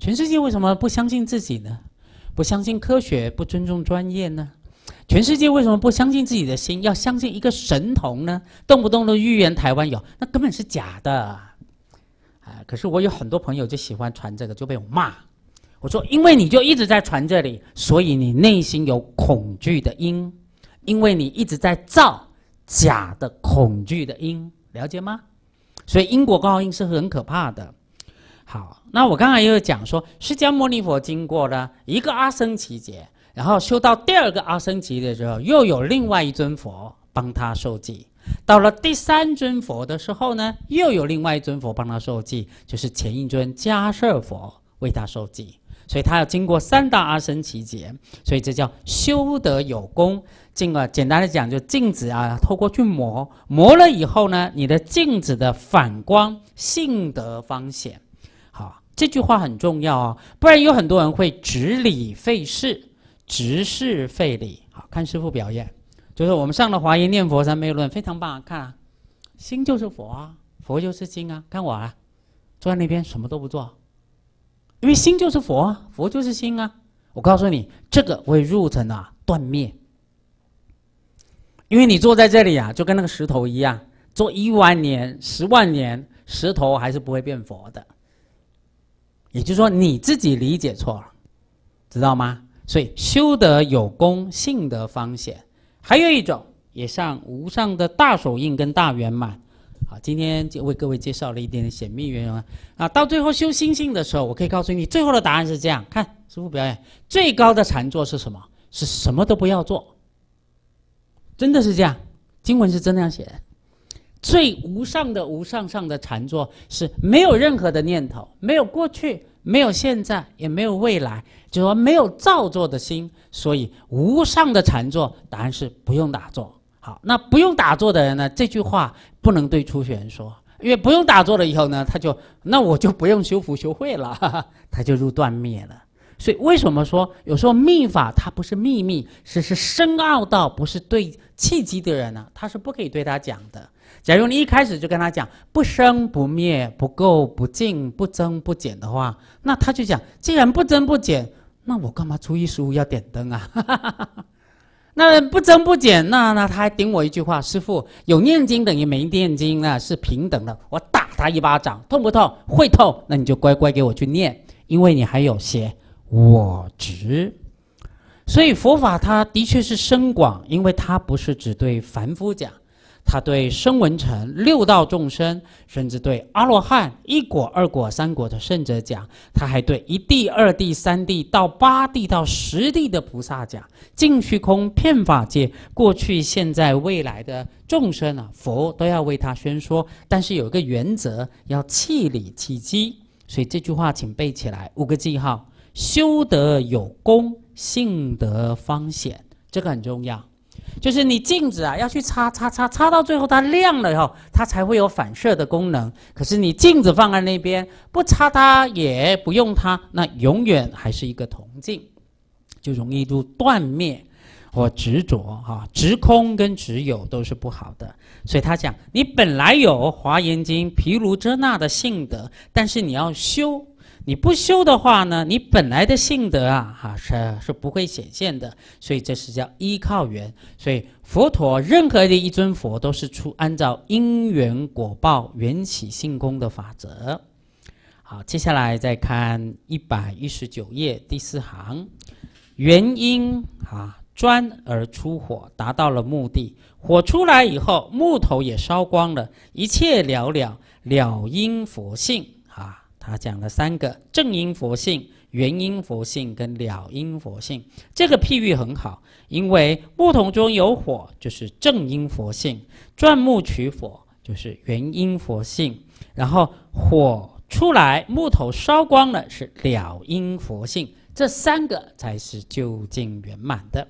S1: 全世界为什么不相信自己呢？不相信科学，不尊重专业呢？全世界为什么不相信自己的心，要相信一个神童呢？动不动的预言台湾有，那根本是假的。啊，可是我有很多朋友就喜欢传这个，就被我骂。我说，因为你就一直在传这里，所以你内心有恐惧的因，因为你一直在造假的恐惧的因，了解吗？所以因果报应是很可怕的。好，那我刚才又讲说，释迦牟尼佛经过了一个阿僧祇劫，然后修到第二个阿僧祇的时候，又有另外一尊佛帮他受记；到了第三尊佛的时候呢，又有另外一尊佛帮他受记，就是前一尊迦摄佛为他受记。所以它要经过三大阿僧祇劫，所以这叫修德有功。进啊，简单的讲就镜子啊，透过去磨，磨了以后呢，你的镜子的反光性德方显。好，这句话很重要哦，不然有很多人会执理废事，执事废理。好看师傅表演，就是我们上了华严念佛三昧论，非常棒。看，啊，心就是佛啊，佛就是心啊。看我啊，坐在那边什么都不做。因为心就是佛，佛就是心啊！我告诉你，这个会入成啊断灭，因为你坐在这里啊，就跟那个石头一样，坐一万年、十万年，石头还是不会变佛的。也就是说，你自己理解错了，知道吗？所以修得有功，信得方显。还有一种，也像无上的大手印跟大圆满。好，今天就为各位介绍了一点点显密原因啊。啊，到最后修心性的时候，我可以告诉你，最后的答案是这样。看师傅表演，最高的禅坐是什么？是什么都不要做。真的是这样，经文是这样写的。最无上的无上上的禅坐是没有任何的念头，没有过去，没有现在，也没有未来，就说没有造作的心。所以，无上的禅坐答案是不用打坐。好，那不用打坐的人呢？这句话不能对初学人说，因为不用打坐了以后呢，他就那我就不用修福修慧了，他就入断灭了。所以为什么说有时候秘法它不是秘密，是是深奥到不是对契机的人呢？他是不可以对他讲的。假如你一开始就跟他讲不生不灭、不垢不净、不增不减的话，那他就讲既然不增不减，那我干嘛初一十五要点灯啊？那不增不减，那那他还顶我一句话：“师傅有念经等于没念经那是平等的。”我打他一巴掌，痛不痛？会痛。那你就乖乖给我去念，因为你还有些我执。所以佛法它的确是深广，因为它不是只对凡夫讲。他对声闻乘六道众生，甚至对阿罗汉一果、二果、三果的圣者讲，他还对一地、二地、三地到八地到十地的菩萨讲，尽虚空遍法界过去、现在、未来的众生啊，佛都要为他宣说。但是有一个原则，要气理气机，所以这句话请背起来，五个记号：修德有功，信德方显，这个很重要。就是你镜子啊，要去擦擦擦，擦到最后它亮了以后，它才会有反射的功能。可是你镜子放在那边，不擦它也不用它，那永远还是一个铜镜，就容易都断灭或执着哈，执空跟执有都是不好的。所以他讲，你本来有《华严经》毗卢遮那的性德，但是你要修。你不修的话呢，你本来的性德啊，哈是是不会显现的，所以这是叫依靠缘。所以佛陀任何的一尊佛都是出按照因缘果报缘起性空的法则。好，接下来再看一百一十九页第四行，原因啊，专而出火，达到了目的。火出来以后，木头也烧光了，一切了了了因佛性。他讲了三个正因佛性、原因佛性跟了因佛性，这个譬喻很好，因为木桶中有火，就是正因佛性；钻木取火，就是原因佛性；然后火出来，木头烧光了，是了因佛性。这三个才是究竟圆满的。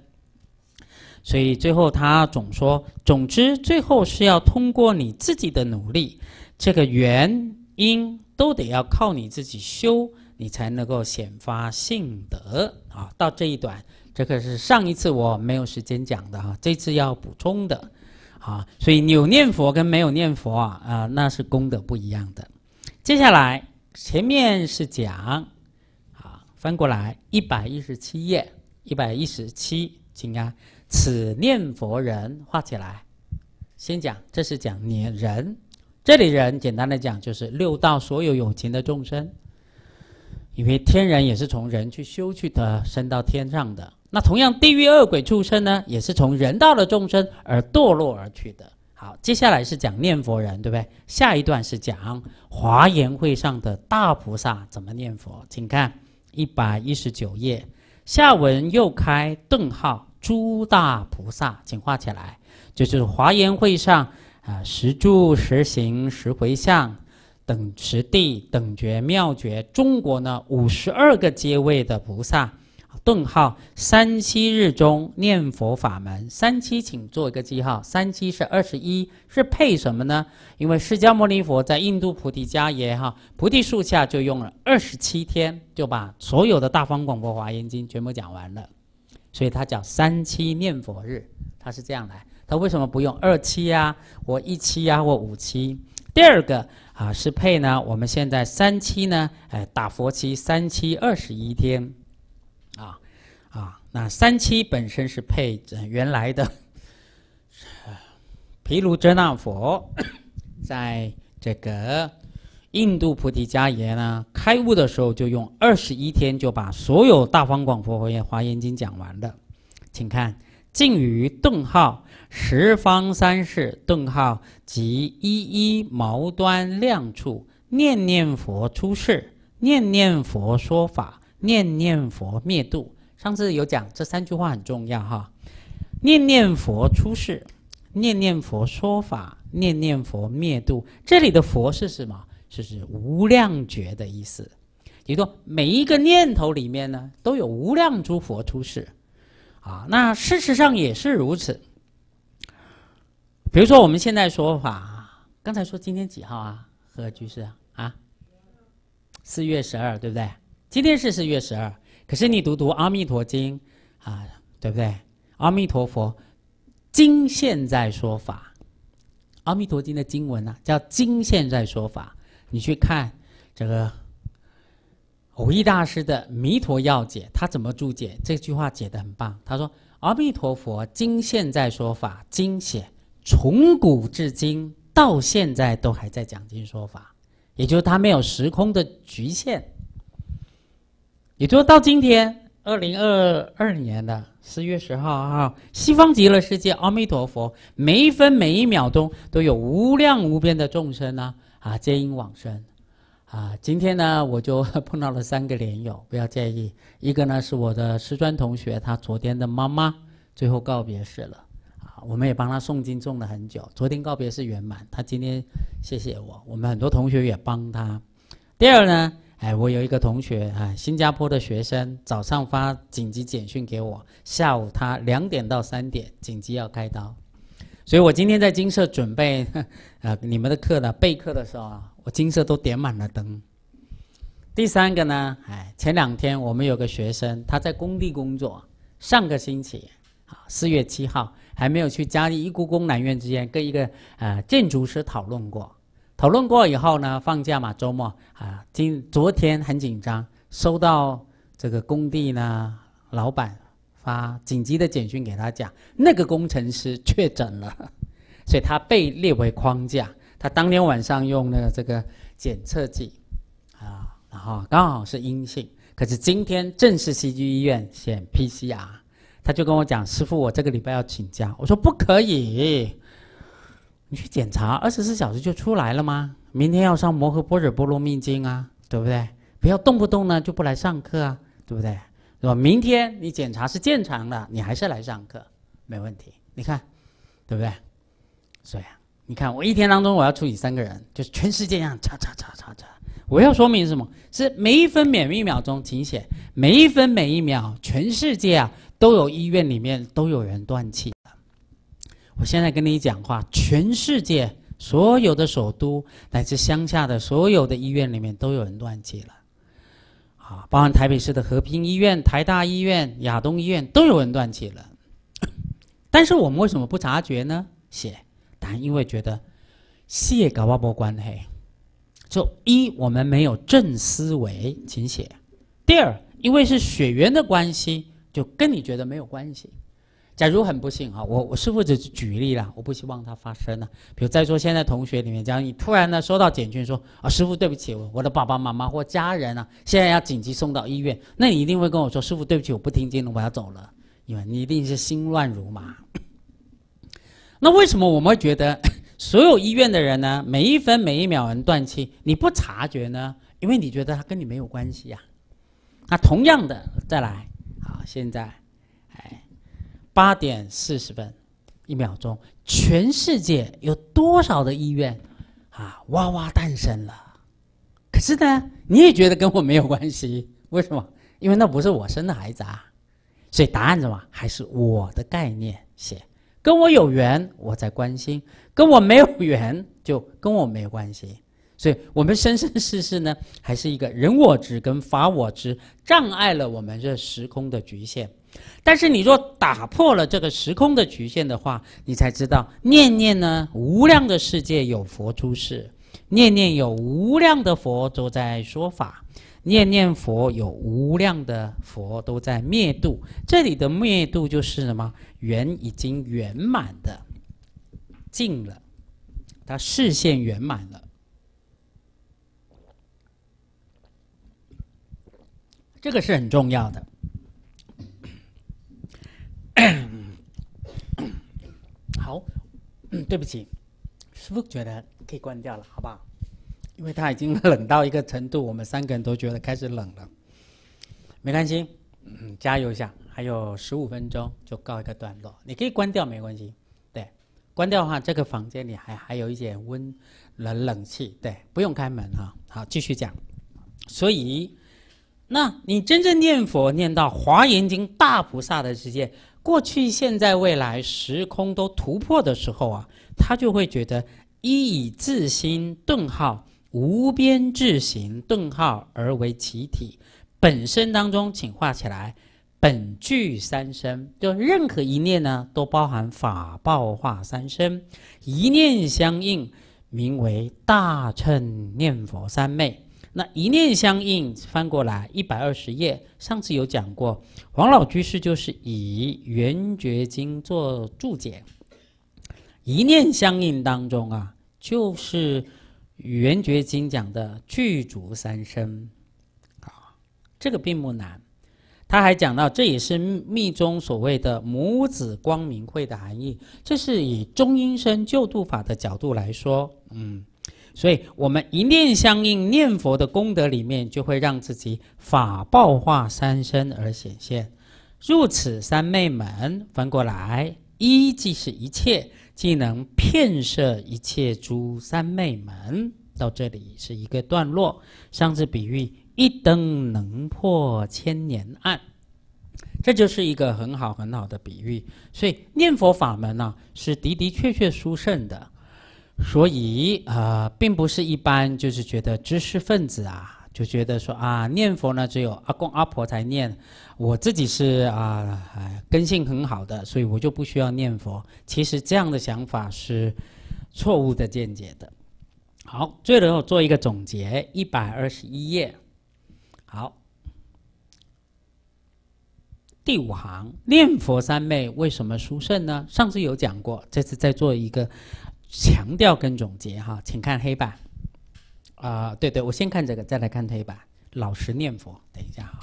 S1: 所以最后他总说，总之最后是要通过你自己的努力，这个原因。都得要靠你自己修，你才能够显发性德啊！到这一段，这可是上一次我没有时间讲的哈，这次要补充的，啊，所以有念佛跟没有念佛啊，啊，那是功德不一样的。接下来前面是讲，啊，翻过来一百一十七页，一百一十七，请看，此念佛人画起来，先讲，这是讲念人。这里人，简单的讲，就是六道所有有情的众生。因为天人也是从人去修去的，升到天上的。那同样，地狱恶鬼出生呢，也是从人道的众生而堕落而去的。好，接下来是讲念佛人，对不对？下一段是讲华严会上的大菩萨怎么念佛，请看一百一十九页，下文又开顿号，诸大菩萨，请画起来，就是华严会上。啊，十住、十行、十回向，等十地、等觉妙觉。中国呢，五十二个阶位的菩萨。顿号三七日中念佛法门，三七，请做一个记号。三七是二十一，是配什么呢？因为释迦牟尼佛在印度菩提迦耶哈菩提树下就用了二十七天，就把所有的大方广佛华严经全部讲完了，所以它叫三七念佛日，它是这样来。他为什么不用二七呀？或一七呀，或五七？第二个啊，是配呢？我们现在三七呢？哎，打佛七三七二十一天，啊啊，那三七本身是配原来的。毗卢遮那佛，在这个印度菩提迦耶呢，开悟的时候就用二十一天就把所有大方广佛华严经讲完了。请看，近于顿号。十方三世顿号即一一毛端量处，念念佛出世，念念佛说法，念念佛灭度。上次有讲这三句话很重要哈。念念佛出世，念念佛说法，念念佛灭度。这里的佛是什么？是指无量觉的意思。也就说，每一个念头里面呢，都有无量诸佛出世。啊，那事实上也是如此。比如说我们现在说法，刚才说今天几号啊？何居士啊，四月十二，对不对？今天是四月十二，可是你读读《阿弥陀经》啊，对不对？阿弥陀佛，经现在说法，《阿弥陀经》的经文啊，叫“经现在说法”。你去看这个武一大师的《弥陀要解》，他怎么注解这句话？解的很棒。他说：“阿弥陀佛，经现在说法，经写。”从古至今到现在都还在讲经说法，也就是它没有时空的局限，也就是到今天二零二二年的四月十号啊，西方极乐世界阿弥陀佛，每一分每一秒钟都有无量无边的众生呢啊皆因往生啊。今天呢我就碰到了三个莲友，不要介意，一个呢是我的师专同学，他昨天的妈妈最后告别式了。我们也帮他诵经诵了很久。昨天告别是圆满，他今天谢谢我。我们很多同学也帮他。第二呢，哎，我有一个同学啊，新加坡的学生，早上发紧急简讯给我，下午他两点到三点紧急要开刀，所以我今天在金色准备 呃你们的课的备课的时候，啊，我金色都点满了灯。第三个呢，哎，前两天我们有个学生，他在工地工作，上个星期啊四月七号。还没有去嘉义故宫南院之间跟一个呃建筑师讨论过，讨论过以后呢，放假嘛，周末啊，今昨天很紧张，收到这个工地呢老板发紧急的简讯给他讲，那个工程师确诊了，所以他被列为框架，他当天晚上用了这个检测剂，啊，然后刚好是阴性，可是今天正式西区医院选 P C R。他就跟我讲：“师傅，我这个礼拜要请假。”我说：“不可以，你去检查，二十四小时就出来了吗？明天要上《摩诃般若波罗蜜经》啊，对不对？不要动不动呢就不来上课啊，对不对？是吧？明天你检查是健常的，你还是来上课，没问题。你看，对不对？所以啊，你看，我一天当中我要处理三个人，就是全世界样叉叉叉叉叉。”我要说明什么？是每一分每一秒钟勤写，每一分每一秒，全世界啊。”都有医院里面都有人断气了。我现在跟你讲话，全世界所有的首都乃至乡下的所有的医院里面都有人断气了，啊，包含台北市的和平医院、台大医院、亚东医院都有人断气了。但是我们为什么不察觉呢？写，答案因为觉得，谢搞不好关系，就一我们没有正思维，请写；第二，因为是血缘的关系。就跟你觉得没有关系。假如很不幸啊，我我师傅只是举例了，我不希望它发生呢。比如再说，现在同学里面，假如你突然呢收到简讯说啊，师傅对不起，我的爸爸妈妈或家人啊，现在要紧急送到医院，那你一定会跟我说，师傅对不起，我不听经了，我要走了。因为你一定是心乱如麻。那为什么我们会觉得所有医院的人呢，每一分每一秒人断气，你不察觉呢？因为你觉得他跟你没有关系呀。那同样的，再来。好，现在，哎，八点四十分，一秒钟，全世界有多少的医院啊？哇哇诞生了，可是呢，你也觉得跟我没有关系？为什么？因为那不是我生的孩子啊。所以答案什么？还是我的概念写，跟我有缘，我在关心；跟我没有缘，就跟我没有关系。对我们生生世世呢，还是一个人我执跟法我执障碍了我们这时空的局限，但是你若打破了这个时空的局限的话，你才知道念念呢，无量的世界有佛出世，念念有无量的佛都在说法，念念佛有无量的佛都在灭度。这里的灭度就是什么？圆已经圆满的尽了，他视线圆满了。这个是很重要的。好，对不起，师傅觉得可以关掉了，好不好？因为他已经冷到一个程度，我们三个人都觉得开始冷了。没关系，嗯，加油一下，还有十五分钟就告一个段落，你可以关掉，没关系。对，关掉的话，这个房间里还还有一点温冷冷气，对，不用开门哈。好，继续讲。所以。那你真正念佛，念到《华严经》大菩萨的世界，过去、现在、未来时空都突破的时候啊，他就会觉得一以自心顿号无边智行顿号而为其体，本身当中请画起来，本具三身，就任何一念呢，都包含法报化三身，一念相应，名为大乘念佛三昧。那一念相应翻过来一百二十页，上次有讲过，王老居士就是以圆觉经做注解。一念相应当中啊，就是圆觉经讲的具足三身，啊，这个并不难。他还讲到，这也是密宗所谓的母子光明会的含义，这是以中阴身救度法的角度来说，嗯。所以我们一念相应念佛的功德里面，就会让自己法报化三身而显现。入此三昧门，翻过来，一即是一切，既能遍摄一切诸三昧门。到这里是一个段落。上次比喻一灯能破千年暗，这就是一个很好很好的比喻。所以念佛法门呢，是的的确确殊胜的。所以啊，并不是一般就是觉得知识分子啊，就觉得说啊，念佛呢只有阿公阿婆才念，我自己是啊根性很好的，所以我就不需要念佛。其实这样的想法是错误的见解的。好，最后做一个总结，一百二十一页。好，第五行，念佛三昧为什么殊胜呢？上次有讲过，这次再做一个。强调跟总结哈，请看黑板。啊，对对，我先看这个，再来看黑板。老实念佛，等一下哈。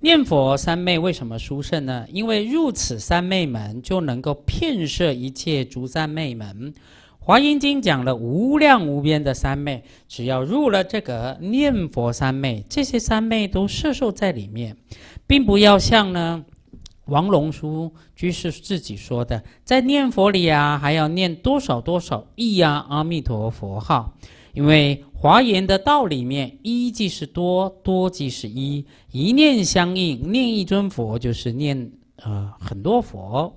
S1: 念佛三昧为什么殊胜呢？因为入此三昧门，就能够遍摄一切诸三昧门。华严经讲了无量无边的三昧，只要入了这个念佛三昧，这些三昧都摄受在里面，并不要像呢。王龙书居士自己说的，在念佛里啊，还要念多少多少亿啊阿弥陀佛号，因为《华严》的道里面，一即是多，多即是一，一念相应，念一尊佛就是念呃很多佛，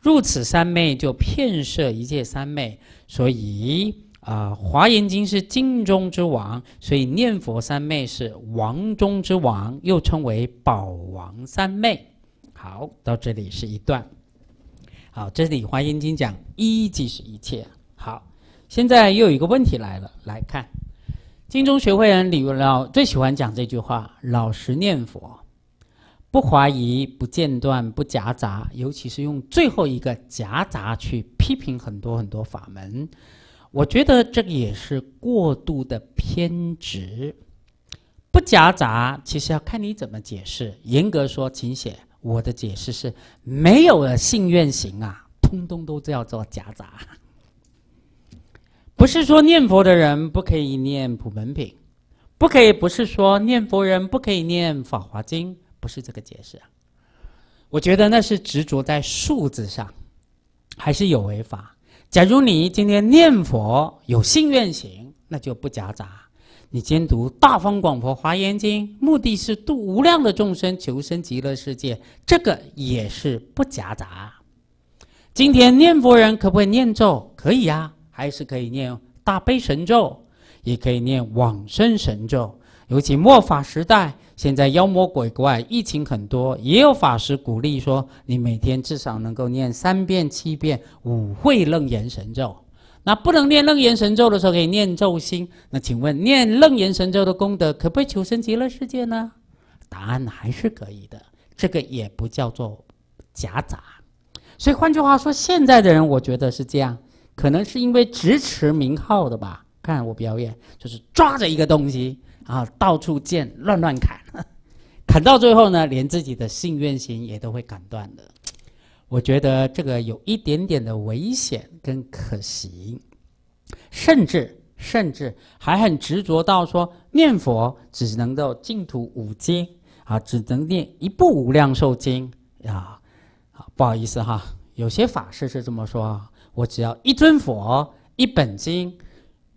S1: 入此三昧就遍摄一切三昧。所以啊，《华严经》是经中之王，所以念佛三昧是王中之王，又称为宝王三昧。好，到这里是一段。好，这里《华严经》讲一即是一切。好，现在又有一个问题来了。来看，金中学会人李文老最喜欢讲这句话：“老实念佛，不怀疑，不间断，不夹杂。”尤其是用最后一个“夹杂”去批评很多很多法门，我觉得这个也是过度的偏执。不夹杂，其实要看你怎么解释。严格说，请写。我的解释是没有了信愿行啊，通通都叫做夹杂。不是说念佛的人不可以念普门品，不可以不是说念佛人不可以念法华经，不是这个解释。我觉得那是执着在数字上，还是有违法。假如你今天念佛有信愿行，那就不夹杂。你兼读《大方广佛华严经》，目的是度无量的众生，求生极乐世界。这个也是不夹杂。今天念佛人可不可以念咒？可以呀，还是可以念大悲神咒，也可以念往生神咒。尤其末法时代，现在妖魔鬼怪、疫情很多，也有法师鼓励说，你每天至少能够念三遍、七遍、五会楞严神咒。那不能念楞严神咒的时候，可以念咒心。那请问，念楞严神咒的功德可不可以求生极乐世界呢？答案还是可以的。这个也不叫做夹杂。所以换句话说，现在的人，我觉得是这样，可能是因为执持名号的吧。看我表演，就是抓着一个东西，然后到处见，乱乱砍，砍到最后呢，连自己的信愿心也都会砍断的。我觉得这个有一点点的危险跟可行，甚至甚至还很执着到说念佛只能够净土五经啊，只能念一部《无量寿经》啊。啊，不好意思哈，有些法师是这么说：我只要一尊佛、一本经、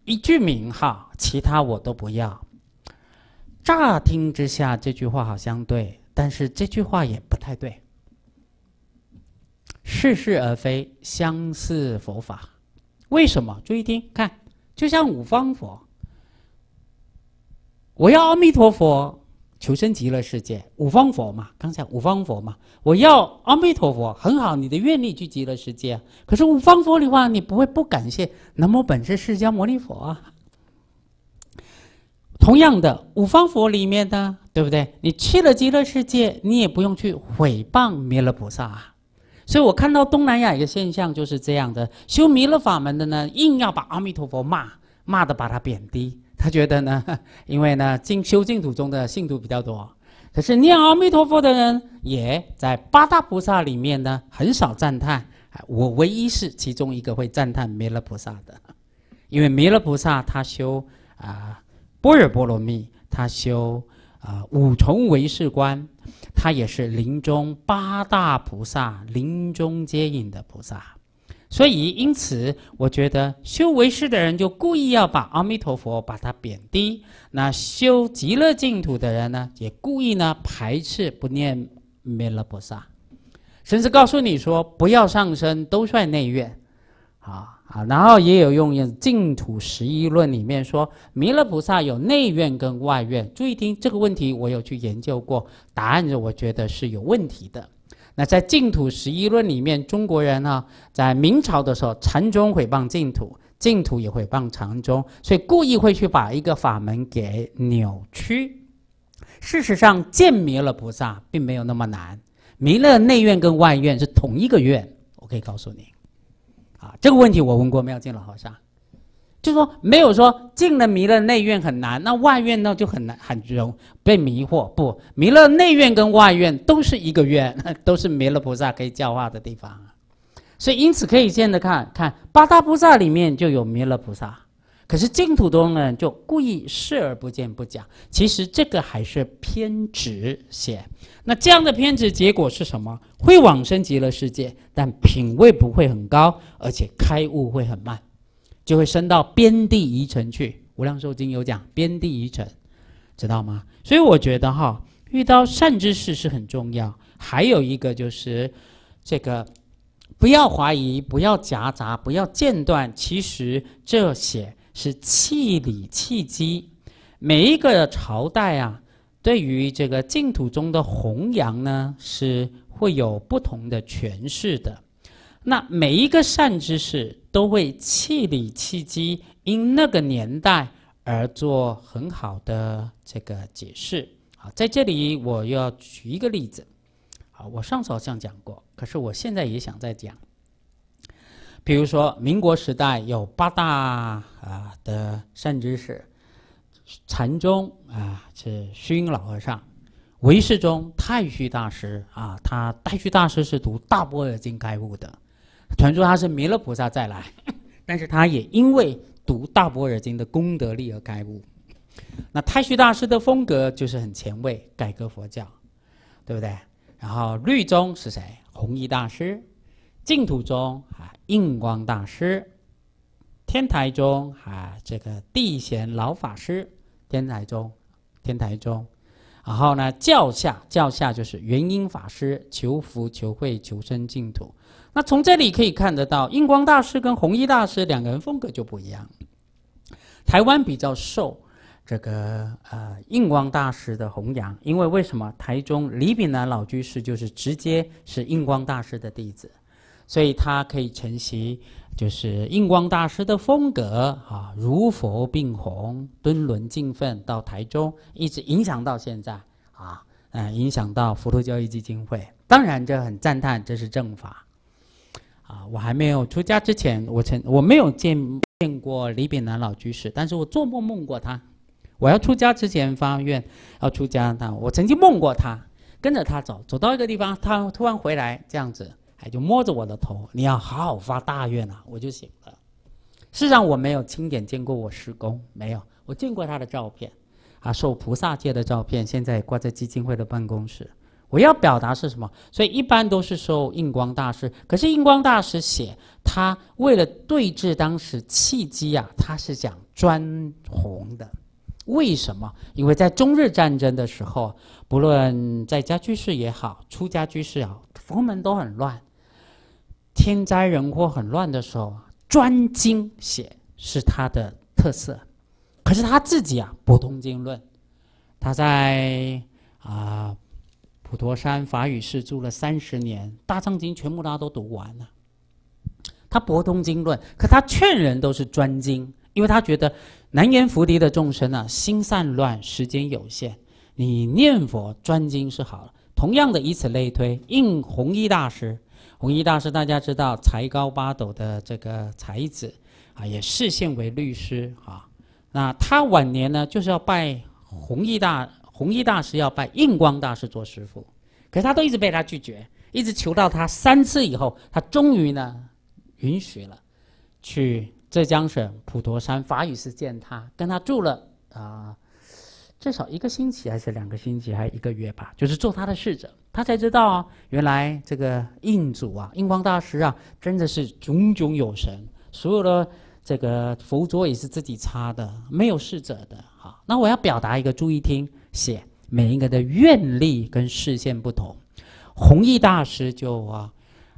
S1: 一句名号，其他我都不要。乍听之下，这句话好像对，但是这句话也不太对。是是而非，相似佛法。为什么？注意听，看，就像五方佛。我要阿弥陀佛，求生极乐世界。五方佛嘛，刚才五方佛嘛，我要阿弥陀佛，很好，你的愿力去极乐世界。可是五方佛的话，你不会不感谢南无本师释迦牟尼佛啊。同样的，五方佛里面的，对不对？你去了极乐世界，你也不用去毁谤弥勒菩萨啊。所以，我看到东南亚一个现象就是这样的：修弥勒法门的呢，硬要把阿弥陀佛骂骂的把他贬低。他觉得呢，因为呢净修净土中的信徒比较多，可是念阿弥陀佛的人也在八大菩萨里面呢很少赞叹。我唯一是其中一个会赞叹弥勒菩萨的，因为弥勒菩萨他修啊波若波罗蜜，他修。啊，五重唯士观，他也是临终八大菩萨临终接引的菩萨，所以因此，我觉得修为师的人就故意要把阿弥陀佛把他贬低，那修极乐净土的人呢，也故意呢排斥不念弥勒菩萨，甚至告诉你说不要上升，都算内院，啊。啊，然后也有用《净土十一论》里面说，弥勒菩萨有内院跟外院。注意听这个问题，我有去研究过，答案是我觉得是有问题的。那在《净土十一论》里面，中国人呢，在明朝的时候，禅宗诽谤净土，净土也诽谤禅宗，所以故意会去把一个法门给扭曲。事实上，见弥勒菩萨并没有那么难，弥勒内院跟外院是同一个院，我可以告诉你。啊，这个问题我问过妙静老和尚，就说没有说进了弥勒内院很难，那外院呢就很难，很容被迷惑。不，弥勒内院跟外院都是一个院，都是弥勒菩萨可以教化的地方，所以因此可以见得，看看八大菩萨里面就有弥勒菩萨。可是净土宗呢，就故意视而不见不讲。其实这个还是偏执些。那这样的偏执结果是什么？会往生极乐世界，但品位不会很高，而且开悟会很慢，就会升到边地遗城去。无量寿经有讲边地遗城，知道吗？所以我觉得哈，遇到善知识是很重要。还有一个就是，这个不要怀疑，不要夹杂，不要间断。其实这些。是气理气机，每一个朝代啊，对于这个净土中的弘扬呢，是会有不同的诠释的。那每一个善知识都会气理气机，因那个年代而做很好的这个解释。好，在这里我要举一个例子。好，我上次好像讲过，可是我现在也想再讲。比如说，民国时代有八大啊的善知识，禅宗啊是虚老和尚，唯识宗太虚大师啊，他太虚大师是读《大般若经》开悟的，传说他是弥勒菩萨再来，但是他也因为读《大般若经》的功德力而开悟。那太虚大师的风格就是很前卫，改革佛教，对不对？然后律宗是谁？弘一大师。净土中啊，印光大师；天台中啊，这个地贤老法师；天台中，天台中；然后呢，教下教下就是元婴法师，求福求慧求生净土。那从这里可以看得到，印光大师跟弘一大师两个人风格就不一样。台湾比较受这个呃印光大师的弘扬，因为为什么台中李炳南老居士就是直接是印光大师的弟子。所以他可以承袭，就是印光大师的风格啊，如佛并弘，敦伦尽奋到台中一直影响到现在啊，嗯，影响到佛陀教育基金会。当然，这很赞叹这是正法，啊，我还没有出家之前，我曾我没有见见过李炳南老居士，但是我做梦梦过他。我要出家之前，发愿要出家他，我曾经梦过他，跟着他走，走到一个地方，他突然回来，这样子。哎，就摸着我的头，你要好好发大愿啊！我就醒了。事实上，我没有亲眼见过我师公，没有，我见过他的照片，啊，受菩萨戒的照片，现在挂在基金会的办公室。我要表达是什么？所以一般都是受印光大师。可是印光大师写，他为了对峙当时契机啊，他是讲专红的。为什么？因为在中日战争的时候，不论在家居士也好，出家居士也好，佛门都很乱。天灾人祸很乱的时候啊，专精写是他的特色。可是他自己啊，博通经论。他在啊普陀山法语寺住了三十年，大藏经全部他都读完了。他博通经论，可他劝人都是专精，因为他觉得南阎浮提的众生啊，心散乱，时间有限，你念佛专精是好了。同样的，以此类推，应弘一大师。弘一大师大家知道，才高八斗的这个才子啊，也视现为律师啊。那他晚年呢，就是要拜弘一大弘一大师，要拜印光大师做师傅，可是他都一直被他拒绝，一直求到他三次以后，他终于呢允许了，去浙江省普陀山法语寺见他，跟他住了啊。至少一个星期，还是两个星期，还是一个月吧？就是做他的侍者，他才知道啊，原来这个印主啊，印光大师啊，真的是炯炯有神。所有的这个佛桌也是自己擦的，没有侍者的哈。那我要表达一个，注意听，写每一个的愿力跟视线不同。弘一大师就啊，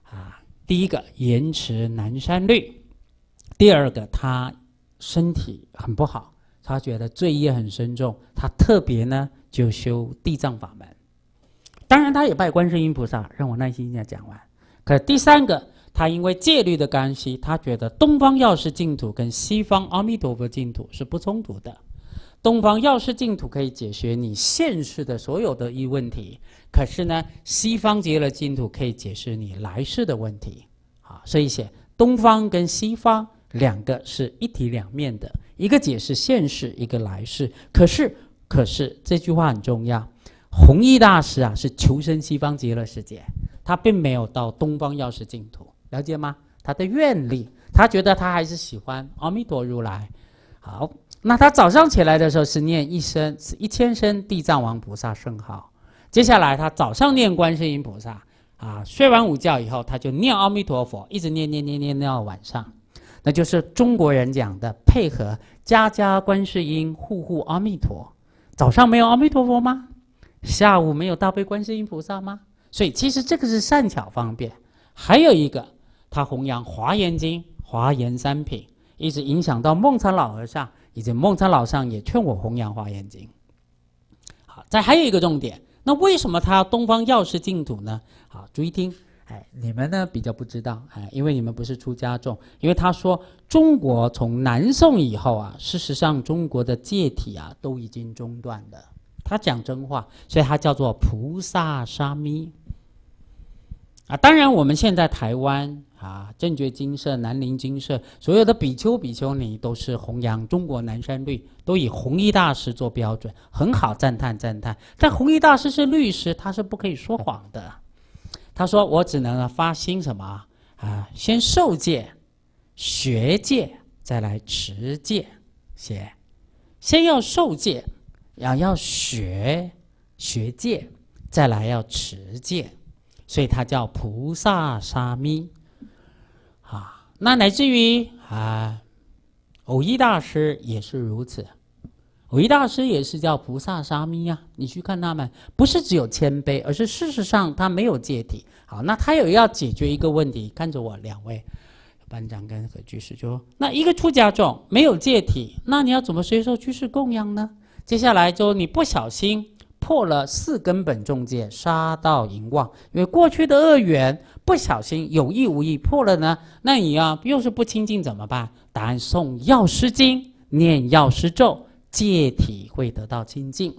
S1: 啊，第一个延迟南山律，第二个他身体很不好。他觉得罪业很深重，他特别呢就修地藏法门。当然，他也拜观世音菩萨。让我耐心一点讲完。可是第三个，他因为戒律的干系，他觉得东方药师净土跟西方阿弥陀佛净土是不冲突的。东方药师净土可以解决你现世的所有的一问题，可是呢，西方极乐净土可以解释你来世的问题。好，所以写东方跟西方。两个是一体两面的，一个解释现世，一个来世。可是，可是这句话很重要。弘一大师啊，是求生西方极乐世界，他并没有到东方药师净土，了解吗？他的愿力，他觉得他还是喜欢阿弥陀如来。好，那他早上起来的时候是念一声，是一千声地藏王菩萨圣号。接下来他早上念观世音菩萨，啊，睡完午觉以后，他就念阿弥陀佛，一直念念念念念到晚上。那就是中国人讲的配合，家家观世音，户户阿弥陀。早上没有阿弥陀佛吗？下午没有大悲观世音菩萨吗？所以其实这个是善巧方便。还有一个，他弘扬《华严经》《华严三品》，一直影响到孟参老和尚，以及孟参老上也劝我弘扬《华严经》。好，再还有一个重点，那为什么他东方药师净土呢？好，注意听。你们呢比较不知道哎，因为你们不是出家众。因为他说中国从南宋以后啊，事实上中国的戒体啊都已经中断了。他讲真话，所以他叫做菩萨沙弥啊。当然我们现在台湾啊，正觉金舍、南林金舍，所有的比丘比丘尼都是弘扬中国南山律，都以弘一大师做标准，很好赞叹赞叹。但弘一大师是律师，他是不可以说谎的。他说：“我只能发心什么啊？先受戒、学戒，再来持戒。写，先要受戒，然后要学学戒，再来要持戒。所以他叫菩萨沙弥。啊，那来自于啊，偶一大师也是如此。”唯一大师也是叫菩萨沙弥呀，你去看他们，不是只有谦卑，而是事实上他没有戒体。好，那他有要解决一个问题，看着我两位班长跟和居士就说：“那一个出家众没有戒体，那你要怎么接受居士供养呢？”接下来就你不小心破了四根本重戒，杀盗淫妄，因为过去的恶缘不小心有意无意破了呢，那你要又是不清净怎么办？答案送药师经，念药师咒。戒体会得到清净，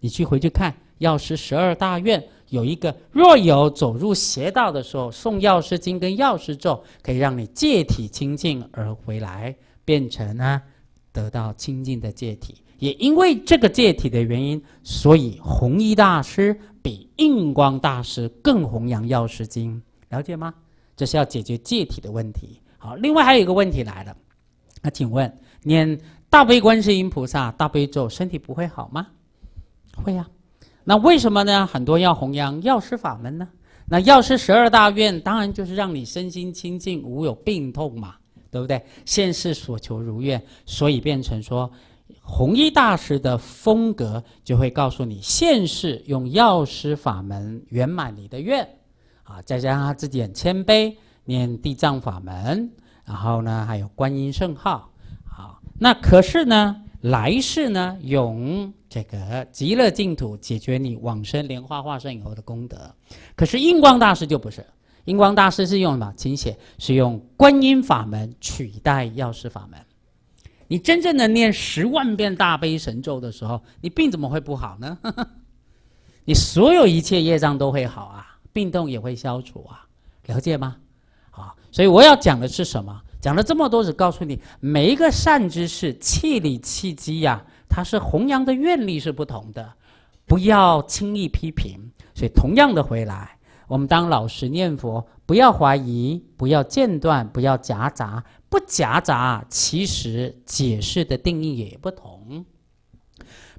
S1: 你去回去看《药师十二大愿》，有一个若有走入邪道的时候，诵《药师经》跟《药师咒》，可以让你戒体清净而回来，变成呢得到清净的戒体。也因为这个戒体的原因，所以弘一大师比印光大师更弘扬《药师经》，了解吗？这是要解决戒体的问题。好，另外还有一个问题来了，那请问念。大悲观世音菩萨，大悲咒身体不会好吗？会呀，那为什么呢？很多要弘扬药师法门呢。那药师十二大愿，当然就是让你身心清净，无有病痛嘛，对不对？现世所求如愿，所以变成说，弘一大师的风格就会告诉你，现世用药师法门圆满你的愿啊，再加上他自己很谦卑，念地藏法门，然后呢还有观音圣号。那可是呢，来世呢用这个极乐净土解决你往生莲花化身以后的功德。可是印光大师就不是，印光大师是用什么？请写是用观音法门取代药师法门。你真正的念十万遍大悲神咒的时候，你病怎么会不好呢？你所有一切业障都会好啊，病痛也会消除啊，了解吗？好，所以我要讲的是什么？讲了这么多，只告诉你每一个善知识、气理气机呀，它是弘扬的愿力是不同的，不要轻易批评。所以同样的，回来我们当老师念佛，不要怀疑，不要间断，不要夹杂。不夹杂，其实解释的定义也不同，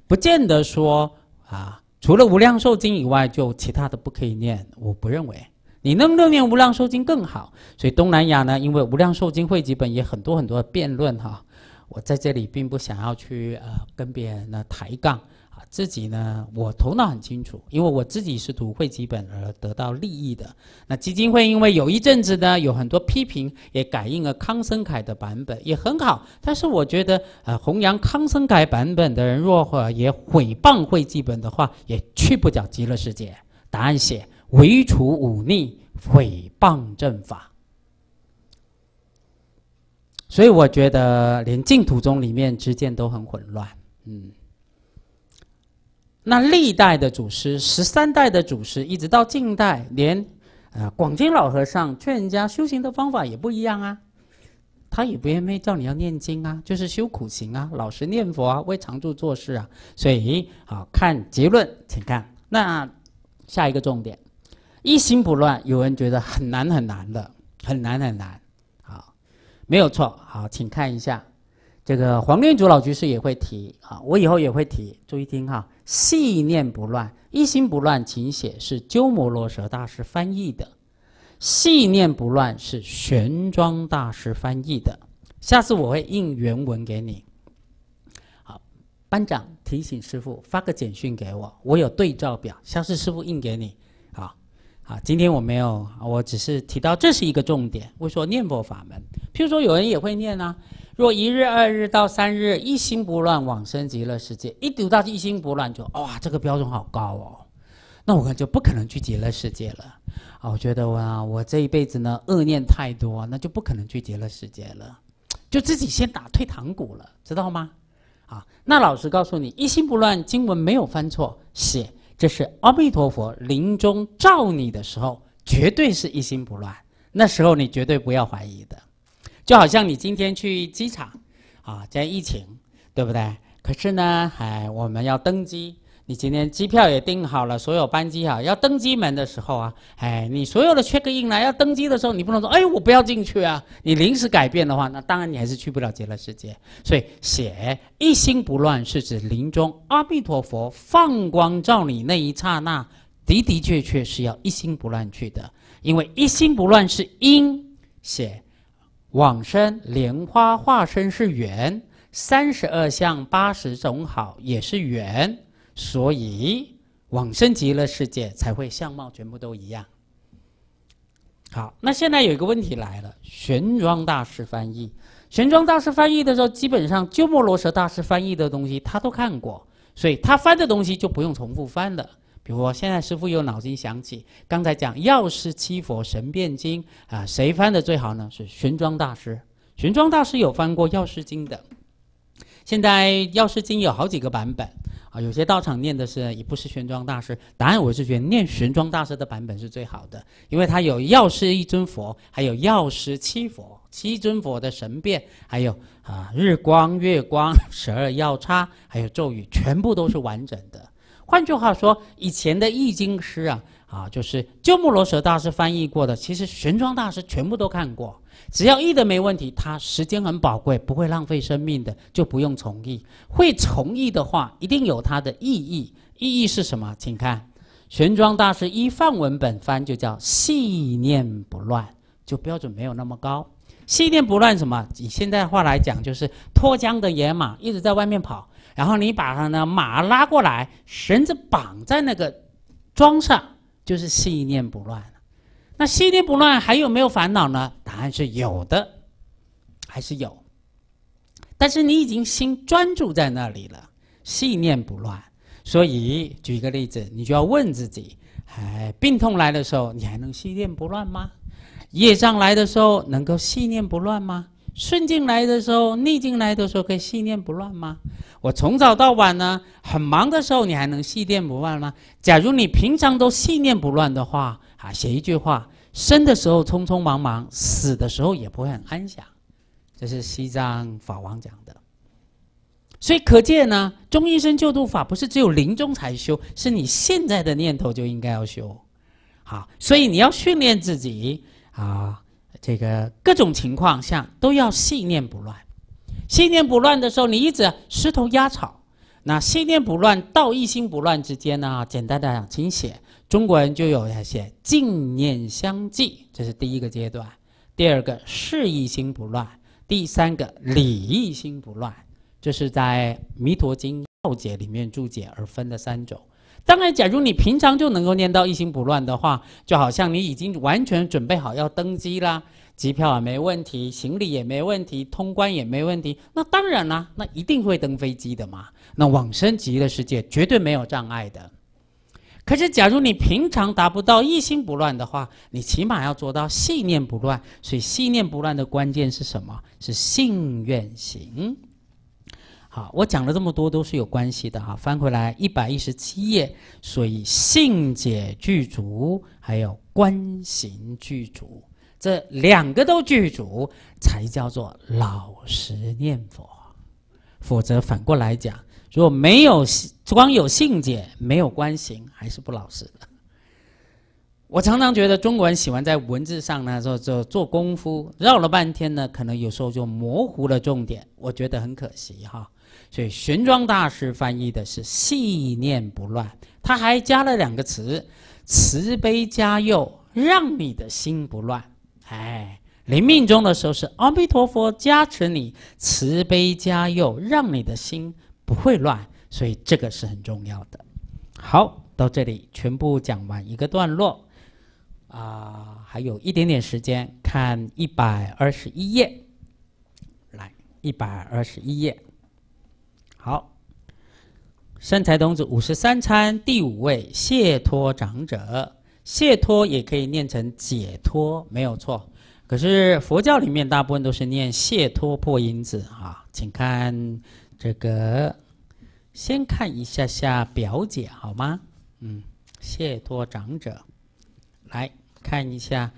S1: 不见得说啊，除了无量寿经以外，就其他的不可以念。我不认为。你能念无量寿经更好，所以东南亚呢，因为无量寿经汇集本也很多很多的辩论哈，我在这里并不想要去呃跟别人呢抬杠啊，自己呢我头脑很清楚，因为我自己是读汇集本而得到利益的。那基金会因为有一阵子呢有很多批评，也改印了康森凯的版本也很好，但是我觉得呃弘扬康森凯版本的人，若或也毁谤汇集本的话，也去不了极乐世界。答案写。唯除忤逆、诽谤正法，所以我觉得连净土宗里面之间都很混乱。嗯，那历代的祖师，十三代的祖师，一直到近代，连呃广经老和尚劝人家修行的方法也不一样啊。他也不愿意叫你要念经啊，就是修苦行啊，老实念佛啊，为常住做事啊。所以，好看结论，请看那下一个重点。一心不乱，有人觉得很难很难的，很难很难。好，没有错。好，请看一下，这个黄念祖老居士也会提啊，我以后也会提。注意听哈，细念不乱，一心不乱，请写是鸠摩罗什大师翻译的，细念不乱是玄奘大师翻译的。下次我会印原文给你。好，班长提醒师傅发个简讯给我，我有对照表，下次师傅印给你。啊，今天我没有，我只是提到这是一个重点。我说念佛法门，譬如说有人也会念啊，若一日、二日到三日一心不乱往生极乐世界，一读到一心不乱就哇，这个标准好高哦，那我可能就不可能去极乐世界了啊。我觉得哇，我这一辈子呢恶念太多，那就不可能去极乐世界了，就自己先打退堂鼓了，知道吗？啊，那老师告诉你，一心不乱经文没有犯错写。这是阿弥陀佛临终召你的时候，绝对是一心不乱。那时候你绝对不要怀疑的，就好像你今天去机场，啊，在疫情，对不对？可是呢，哎，我们要登机。你今天机票也订好了，所有班机好，要登机门的时候啊，哎，你所有的 check in 呢，要登机的时候，你不能说，哎，我不要进去啊。你临时改变的话，那当然你还是去不了极乐世界。所以写一心不乱是指临终阿弥陀佛放光照你那一刹那，的的确确是要一心不乱去的。因为一心不乱是因，写往生莲花化身是缘，三十二相八十种好也是缘。所以往生极乐世界才会相貌全部都一样。好，那现在有一个问题来了。玄奘大师翻译，玄奘大师翻译的时候，基本上鸠摩罗什大师翻译的东西他都看过，所以他翻的东西就不用重复翻了。比如现在师傅又脑筋想起刚才讲药师七佛神变经啊，谁翻的最好呢？是玄奘大师。玄奘大师有翻过《药师经》的，现在《药师经》有好几个版本。啊，有些道场念的是也不是玄奘大师，答案我是觉得念玄奘大师的版本是最好的，因为他有药师一尊佛，还有药师七佛、七尊佛的神变，还有啊日光月光十二药叉，还有咒语，全部都是完整的。换句话说，以前的易经师啊，啊就是鸠摩罗什大师翻译过的，其实玄奘大师全部都看过。只要译的没问题，它时间很宝贵，不会浪费生命的，就不用重译。会重译的话，一定有它的意义。意义是什么？请看，玄奘大师一范文本翻就叫细念不乱，就标准没有那么高。细念不乱什么？以现在话来讲，就是脱缰的野马一直在外面跑，然后你把它呢马拉过来，绳子绑在那个桩上，就是细念不乱。那心念不乱，还有没有烦恼呢？答案是有的，还是有。但是你已经心专注在那里了，信念不乱。所以举一个例子，你就要问自己：哎，病痛来的时候，你还能信念不乱吗？业障来的时候，能够信念不乱吗？顺境来的时候，逆境来的时候，可以信念不乱吗？我从早到晚呢，很忙的时候，你还能信念不乱吗？假如你平常都信念不乱的话。啊，写一句话：生的时候匆匆忙忙，死的时候也不会很安详，这是西藏法王讲的。所以可见呢，中医生救度法不是只有临终才修，是你现在的念头就应该要修。好，所以你要训练自己啊，这个各种情况下都要信念不乱。信念不乱的时候，你一直石头压草。那信念不乱，道一心不乱之间呢？简单的，请写。中国人就有些静念相继，这是第一个阶段；第二个事意心不乱；第三个理意心不乱，这是在《弥陀经道解》里面注解而分的三种。当然，假如你平常就能够念到一心不乱的话，就好像你已经完全准备好要登机啦，机票也没问题，行李也没问题，通关也没问题，那当然啦，那一定会登飞机的嘛。那往生极乐世界绝对没有障碍的。可是，假如你平常达不到一心不乱的话，你起码要做到信念不乱。所以，信念不乱的关键是什么？是信愿行。好，我讲了这么多都是有关系的哈。翻回来一百一十七页，所以信解具足，还有观行具足，这两个都具足，才叫做老实念佛。否则，反过来讲。如果没有性，光有性解，没有观行，还是不老实的。我常常觉得中国人喜欢在文字上呢，做做做功夫，绕了半天呢，可能有时候就模糊了重点。我觉得很可惜哈。所以玄奘大师翻译的是“细念不乱”，他还加了两个词：“慈悲加佑”，让你的心不乱。哎，临命终的时候是阿弥陀佛加持你，慈悲加佑，让你的心。不会乱，所以这个是很重要的。好，到这里全部讲完一个段落，啊，还有一点点时间，看一百二十一页。来，一百二十一页。好，身财童子五十三餐第五位，谢托长者。谢托也可以念成解脱，没有错。可是佛教里面大部分都是念谢托破音字啊，请看。这个先看一下下表姐好吗？嗯，谢托长者，来看一下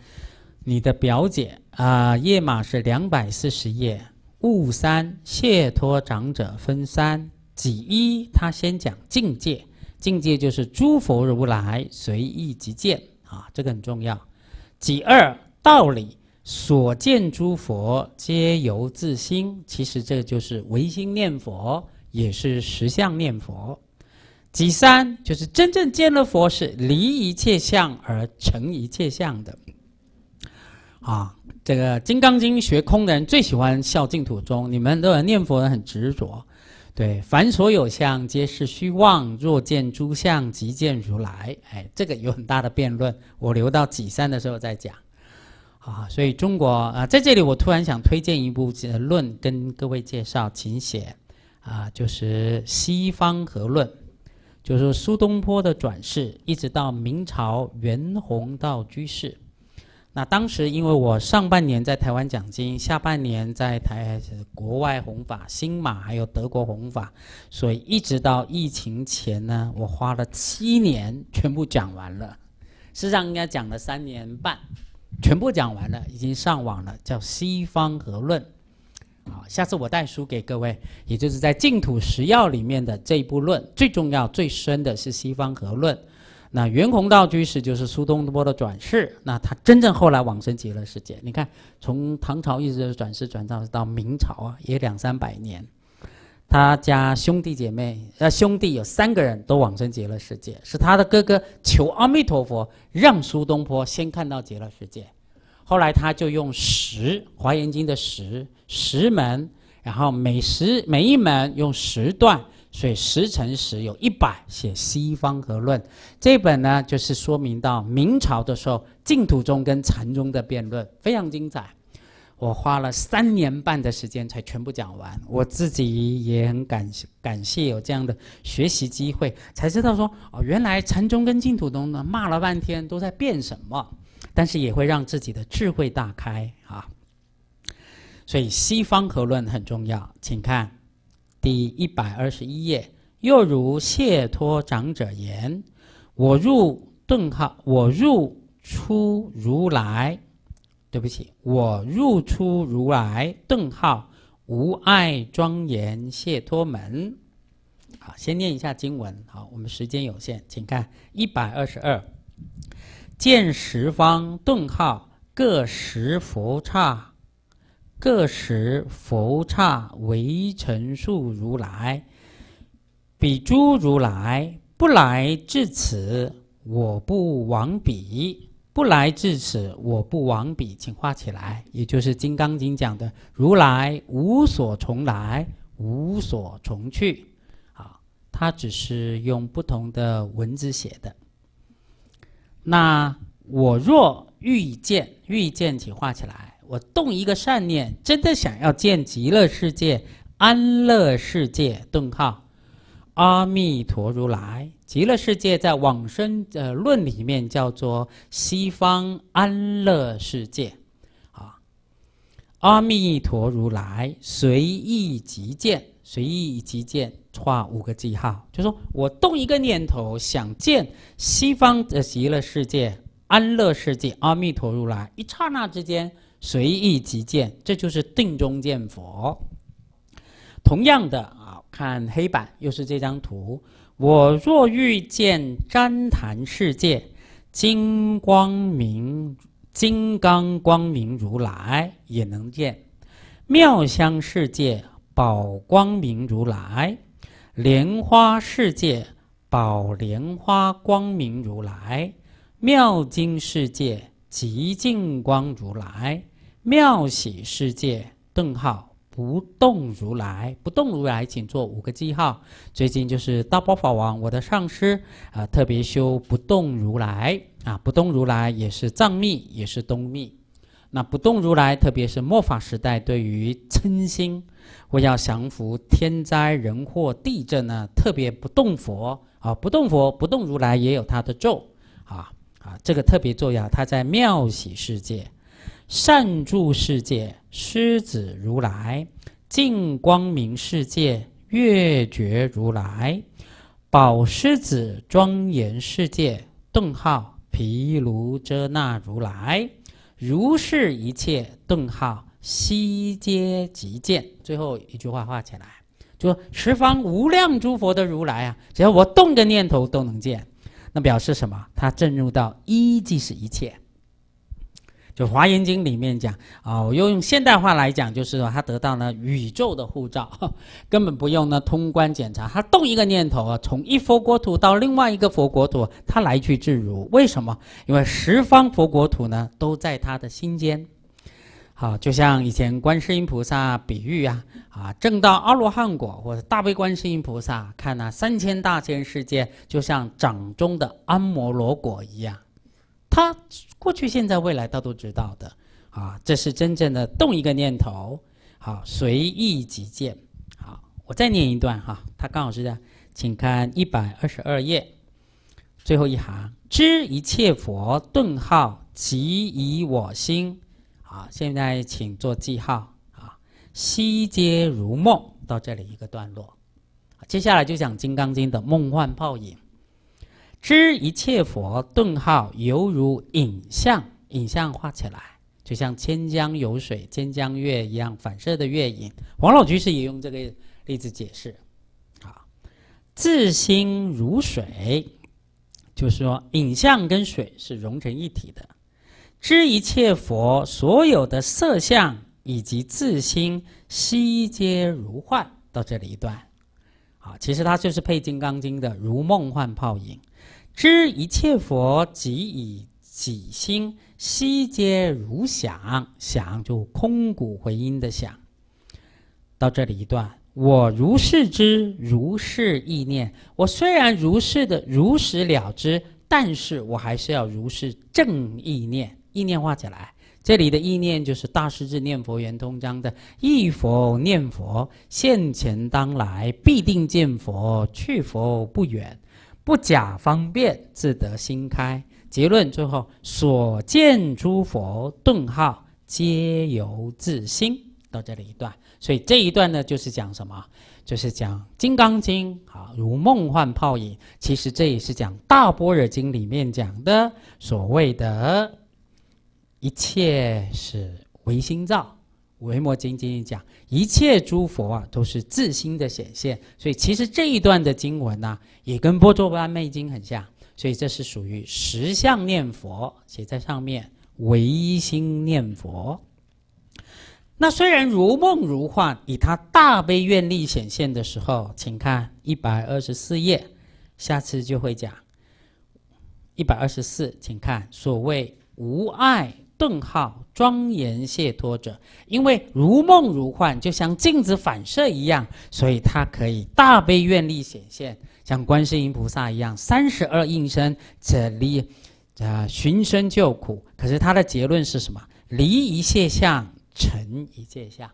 S1: 你的表姐啊，页码是两百四十页。戊三谢托长者分三，几一他先讲境界，境界就是诸佛如来随意即见啊，这个很重要。几二道理。所见诸佛皆由自心，其实这就是唯心念佛，也是实相念佛。几三就是真正见了佛，是离一切相而成一切相的。啊，这个《金刚经》学空的人最喜欢孝净土宗，你们的念佛人很执着。对，凡所有相，皆是虚妄；若见诸相，即见如来。哎，这个有很大的辩论，我留到几三的时候再讲。啊，所以中国啊，在这里我突然想推荐一部论跟各位介绍，请写啊，就是《西方和论》，就是苏东坡的转世，一直到明朝袁宏道居士。那当时因为我上半年在台湾讲经，下半年在台国外弘法，新马还有德国弘法，所以一直到疫情前呢，我花了七年全部讲完了。实际上应该讲了三年半。全部讲完了，已经上网了，叫《西方和论》。好，下次我带书给各位，也就是在《净土食要》里面的这一部论，最重要、最深的是《西方和论》。那圆弘道居士就是苏东坡的转世，那他真正后来往生极乐世界。你看，从唐朝一直转世转到到明朝啊，也两三百年。他家兄弟姐妹，呃，兄弟有三个人都往生极乐世界，是他的哥哥求阿弥陀佛让苏东坡先看到极乐世界，后来他就用十华严经的十十门，然后每十每一门用十段，所以十乘十有一百，写西方和论这本呢，就是说明到明朝的时候净土中跟禅宗的辩论非常精彩。我花了三年半的时间才全部讲完，我自己也很感感谢有这样的学习机会，才知道说哦，原来禅宗跟净土宗呢骂了半天都在变什么，但是也会让自己的智慧大开啊。所以西方和论很重要，请看第一百二十一页，又如谢托长者言：“我入顿号，我入出如来。”对不起，我入出如来顿号无碍庄严解脱门。好，先念一下经文。好，我们时间有限，请看一百二十二。见十方顿号各十佛刹，各十佛刹为成数如来，彼诸如来不来至此，我不往彼。不来至此，我不往彼，请画起来。也就是《金刚经》讲的“如来无所从来，无所从去”，好，他只是用不同的文字写的。那我若遇见，遇见请画起来，我动一个善念，真的想要见极乐世界、安乐世界，顿号。阿弥陀如来极乐世界在往生呃论里面叫做西方安乐世界，啊，阿弥陀如来随意即见，随意即见，画五个记号，就说我动一个念头想见西方的极乐世界、安乐世界，阿弥陀如来一刹那之间随意即见，这就是定中见佛。同样的啊。看黑板，又是这张图。我若遇见旃檀世界，金光明金刚光明如来也能见；妙香世界宝光明如来，莲花世界宝莲花光明如来，妙经世界极净光如来，妙喜世界顿号。不动如来，不动如来，请做五个记号。最近就是大宝法王，我的上师啊，特别修不动如来啊，不动如来也是藏密，也是东密。那不动如来，特别是末法时代，对于称心，我要降服天灾人祸、地震呢，特别不动佛啊，不动佛，不动如来也有他的咒啊啊，这个特别重要。他在妙喜世界，善住世界。狮子如来，净光明世界月觉如来，宝狮子庄严世界顿号毗卢遮那如来，如是一切顿号悉皆即见。最后一句话画起来，就说十方无量诸佛的如来啊，只要我动个念头都能见，那表示什么？他证入到一即是一切。就《华严经》里面讲啊，我用用现代化来讲，就是说他得到了宇宙的护照，根本不用呢通关检查。他动一个念头啊，从一佛国土到另外一个佛国土，他来去自如。为什么？因为十方佛国土呢都在他的心间。好，就像以前观世音菩萨比喻啊，啊正到阿罗汉果或者大悲观世音菩萨，看那三千大千世界，就像掌中的安摩罗果一样。他过去、现在、未来，他都知道的啊。这是真正的动一个念头，好，随意即见。好，我再念一段哈。他刚好是这样，请看一百二十二页最后一行：“知一切佛顿号即以我心。”好，现在请做记号啊。悉皆如梦，到这里一个段落。接下来就讲《金刚经》的梦幻泡影。知一切佛顿号犹如影像，影像画起来，就像千江有水千江月一样反射的月影。王老居士也用这个例子解释。好，自心如水，就是说影像跟水是融成一体的。知一切佛所有的色相以及自心悉皆如幻。到这里一段，好，其实它就是配《金刚经》的“如梦幻泡影”。知一切佛即以己心，悉皆如想，想就空谷回音的想。到这里一段，我如是知，如是意念。我虽然如是的如实了知，但是我还是要如是正意念。意念化起来，这里的意念就是《大势至念佛圆通章》的“一佛念佛，现前当来必定见佛，去佛不远。”不假方便，自得心开。结论最后，所见诸佛顿号，皆由自心。到这里一段，所以这一段呢，就是讲什么？就是讲《金刚经》啊，如梦幻泡影。其实这也是讲《大般若经》里面讲的所谓的，一切是唯心造。《维摩经》经讲，一切诸佛啊都是自心的显现，所以其实这一段的经文呢，也跟《波若波罗蜜经》很像，所以这是属于实相念佛，写在上面唯心念佛。那虽然如梦如幻，以他大悲愿力显现的时候，请看一百二十四页，下次就会讲一百二十四，请看所谓无爱。顿号庄严卸脱者，因为如梦如幻，就像镜子反射一样，所以它可以大悲愿力显现，像观世音菩萨一样，三十二应身，这离，啊寻生救苦。可是他的结论是什么？离一切相，成一切相，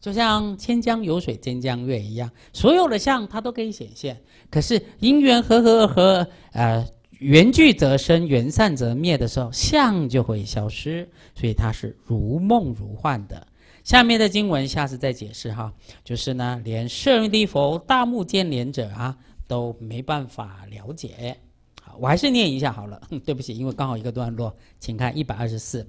S1: 就像千江有水千江月一样，所有的相它都可以显现。可是因缘和合和呃。缘聚则生，缘散则灭的时候，相就会消失，所以它是如梦如幻的。下面的经文，下次再解释哈。就是呢，连舍利佛、大目犍连者啊，都没办法了解。我还是念一下好了。对不起，因为刚好一个段落，请看一百二十四。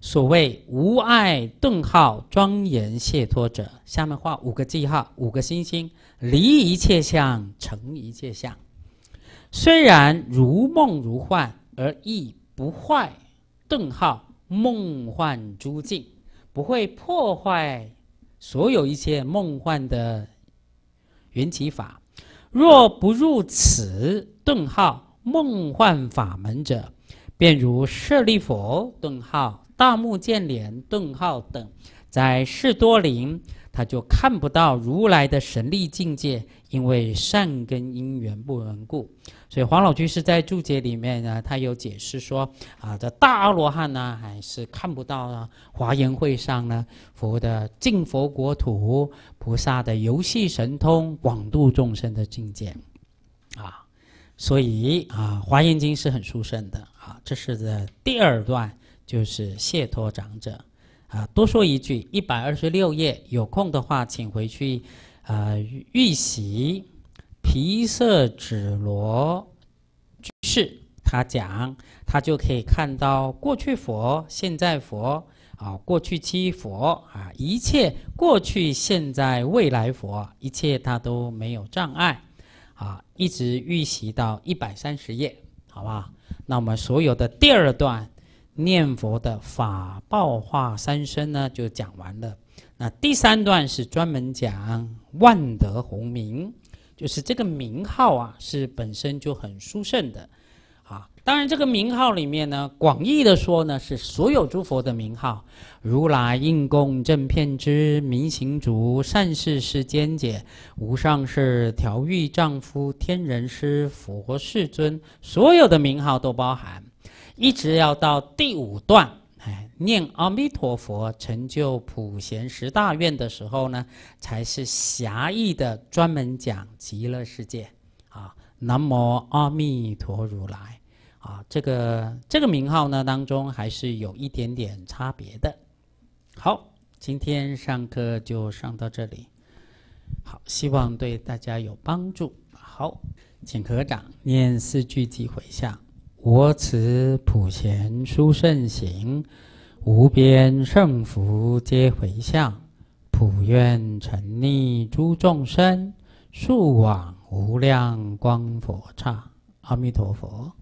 S1: 所谓无爱顿号庄严解脱者，下面画五个记号，五个星星，离一切相，成一切相。虽然如梦如幻，而亦不坏。顿号梦幻诸境不会破坏所有一切梦幻的缘起法。若不入此顿号梦幻法门者，便如舍利佛顿号大目犍连顿号等，在士多林他就看不到如来的神力境界。因为善根因缘不稳固，所以黄老居士在注解里面呢，他有解释说啊，这大阿罗汉呢还是看不到呢，华严会上呢佛的净佛国土、菩萨的游戏神通、广度众生的境界，啊，所以啊，《华严经》是很殊胜的啊。这是的第二段，就是谢托长者啊。多说一句，一百二十六页，有空的话请回去。呃，预习皮色紫罗居士，他讲他就可以看到过去佛、现在佛啊，过去七佛啊，一切过去、现在、未来佛，一切他都没有障碍啊，一直预习到一百三十页，好不好？那我们所有的第二段念佛的法报化三身呢，就讲完了。那第三段是专门讲万德洪名，就是这个名号啊，是本身就很殊胜的，啊，当然这个名号里面呢，广义的说呢，是所有诸佛的名号，如来应供正遍知明行足善事世间解无上士调御丈夫天人师佛世尊，所有的名号都包含，一直要到第五段。念阿弥陀佛，成就普贤十大愿的时候呢，才是狭义的专门讲极乐世界。啊，南无阿弥陀如来。啊，这个这个名号呢当中还是有一点点差别的。好，今天上课就上到这里。好，希望对大家有帮助。好，请合掌，念四句即回向：我此普贤殊胜行。无边胜福皆回向，普愿沉溺诸众生，速往无量光佛刹。阿弥陀佛。